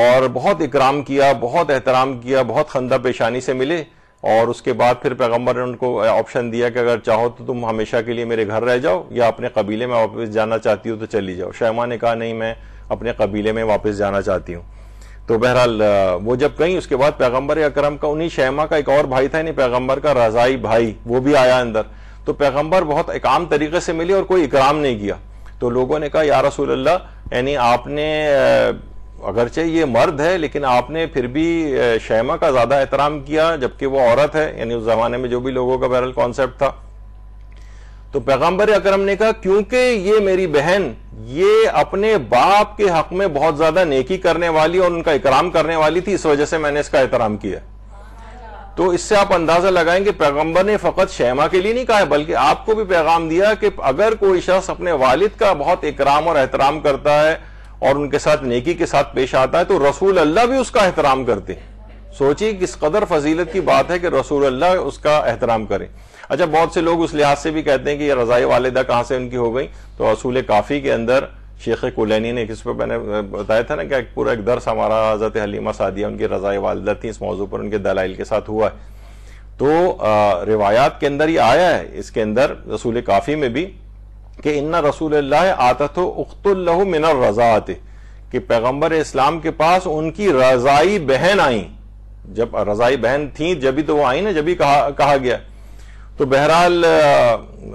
और बहुत इकराम किया बहुत एहतराम किया बहुत खंदा पेशानी से मिले और उसके बाद फिर पैगम्बर ने उनको ऑप्शन दिया कि अगर चाहो तो तुम हमेशा के लिए मेरे घर रह जाओ या अपने कबीले में वापस जाना चाहती हो तो चली जाओ शैमा ने कहा नहीं मैं अपने कबीले में वापस जाना चाहती हूँ तो बहरहाल वो जब गई उसके बाद पैगम्बर अक्रम का उन्हीं शैमा का एक और भाई था यानी पैगम्बर का रजाई भाई वो भी आया अंदर तो पैगम्बर बहुत एक आम तरीके से मिले और कोई इकराम नहीं किया तो लोगों ने कहा यार रसूल अल्लाह यानी आपने अगरचे ये मर्द है लेकिन आपने फिर भी शैमा का ज़्यादा एहतराम किया जबकि वो औरत है यानी उस ज़माने में जो भी लोगों का बहरल कॉन्सेप्ट था तो पैगंबर अकरम ने कहा क्योंकि ये मेरी बहन ये अपने बाप के हक में बहुत ज्यादा नेकी करने वाली और उनका इकराम करने वाली थी इस वजह से मैंने इसका एहतराम किया तो इससे आप अंदाजा लगाएंगे पैगंबर ने फकत शैमा के लिए नहीं कहा बल्कि आपको भी पैगाम दिया कि अगर कोई शख्स अपने वालिद का बहुत इकराम और एहतराम करता है और उनके साथ नेकी के साथ पेश आता है तो रसूल अल्लाह भी उसका एहतराम करते हैं सोचिए किस कदर फजीलत की बात है कि रसूल अल्लाह उसका एहतराम करें अच्छा बहुत से लोग उस लिहाज से भी कहते हैं कि रज़ाई वालदा कहाँ से उनकी हो गई तो असूल काफ़ी के अंदर शेख कुलैनी ने किस पर मैंने बताया था ना कि पूरा एक दर्स हमारा हज़रत हलीमा सादिया उनकी रज़ाई वालदा थी इस मौजू पर उनके दलाइल के साथ हुआ है तो रिवायात के अंदर ही आया है इसके अंदर रसूल काफ़ी में भी कि इन्ना रसूल आता तो उख्तुल्लहु मिनर रज़ात कि पैगम्बर इस्लाम के पास उनकी रज़ाई बहन आई जब रजाई बहन थी जब भी तो वो आई ना जब भी कहा, कहा गया तो बहरहाल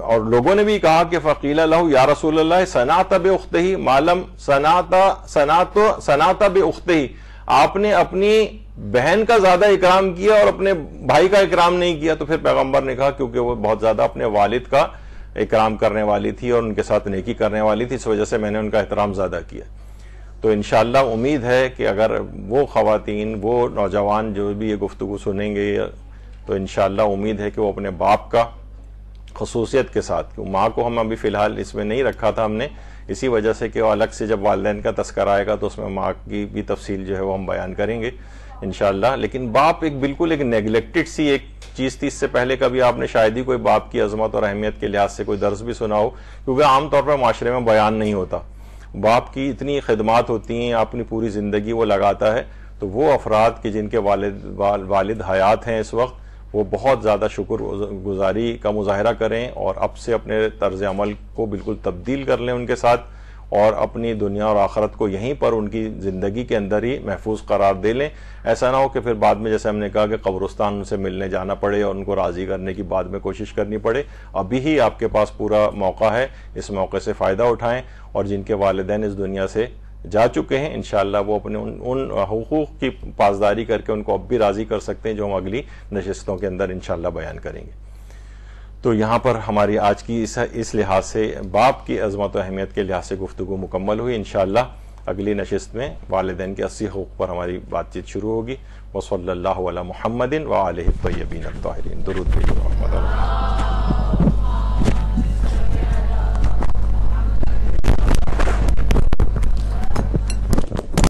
और लोगों ने भी कहा कि फ़कील लहू या रसूल सनाता बे उख्त ही मालम सनाता सनातो सनाता बे उख्त ही आपने अपनी बहन का ज्यादा इकराम किया और अपने भाई का इकराम नहीं किया तो फिर पैगंबर ने कहा क्योंकि वो बहुत ज्यादा अपने वालिद का इकराम करने वाली थी और उनके साथ नेकी करने वाली थी इस वजह से मैंने उनका एहतराम ज्यादा किया तो इन उम्मीद है कि अगर वो खातन वो नौजवान जो भी ये गुफ्तु सुनेंगे तो इन उम्मीद है कि वो अपने बाप का खसूसियत के साथ क्यों माँ को हम अभी फ़िलहाल इसमें नहीं रखा था हमने इसी वजह से कि अलग से जब वाले का तस्कर आएगा तो उसमें माँ की भी तफसील जो है वो हम बयान करेंगे इन लेकिन बाप एक बिल्कुल एक नेगलेक्टेड सी एक चीज़ थी इससे पहले कभी आपने शायद ही कोई बाप की अज़मत और अहमियत के लिहाज से कोई दर्ज भी सुना हो क्योंकि आमतौर पर माशरे में बयान नहीं होता बाप की इतनी खदमात होती हैं अपनी पूरी ज़िंदगी वो लगाता है तो वो अफराद के जिनके वालिद वाल, वालिद हयात हैं इस वक्त वो बहुत ज़्यादा शुक्र गुजारी का मुजाहरा करें और अब से अपने तर्ज अमल को बिल्कुल तब्दील कर लें उनके साथ और अपनी दुनिया और आखरत को यहीं पर उनकी ज़िंदगी के अंदर ही महफूज करार दे लें ऐसा ना हो कि फिर बाद में जैसे हमने कहा कि कब्रस्तान उनसे मिलने जाना पड़े और उनको राज़ी करने की बाद में कोशिश करनी पड़े अभी ही आपके पास पूरा मौका है इस मौके से फ़ायदा उठाएं और जिनके वालदेन इस दुनिया से जा चुके हैं इन वो अपने उन, उन हकूक़ की पासदारी करके उनको अब भी राज़ी कर सकते हैं जो हम अगली नशस्तों के अंदर इन बयान करेंगे तो यहाँ पर हमारी आज की इस इस लिहाज से बाप की अजमत और अहमियत के लिहाज से गुफ्तु मुकम्मल हुई इन अगली नशस्त में वालदेन के अस्सी हकूक़ पर हमारी बातचीत शुरू होगी वसल्ला महमदिन वालबीन तहरीन दरुद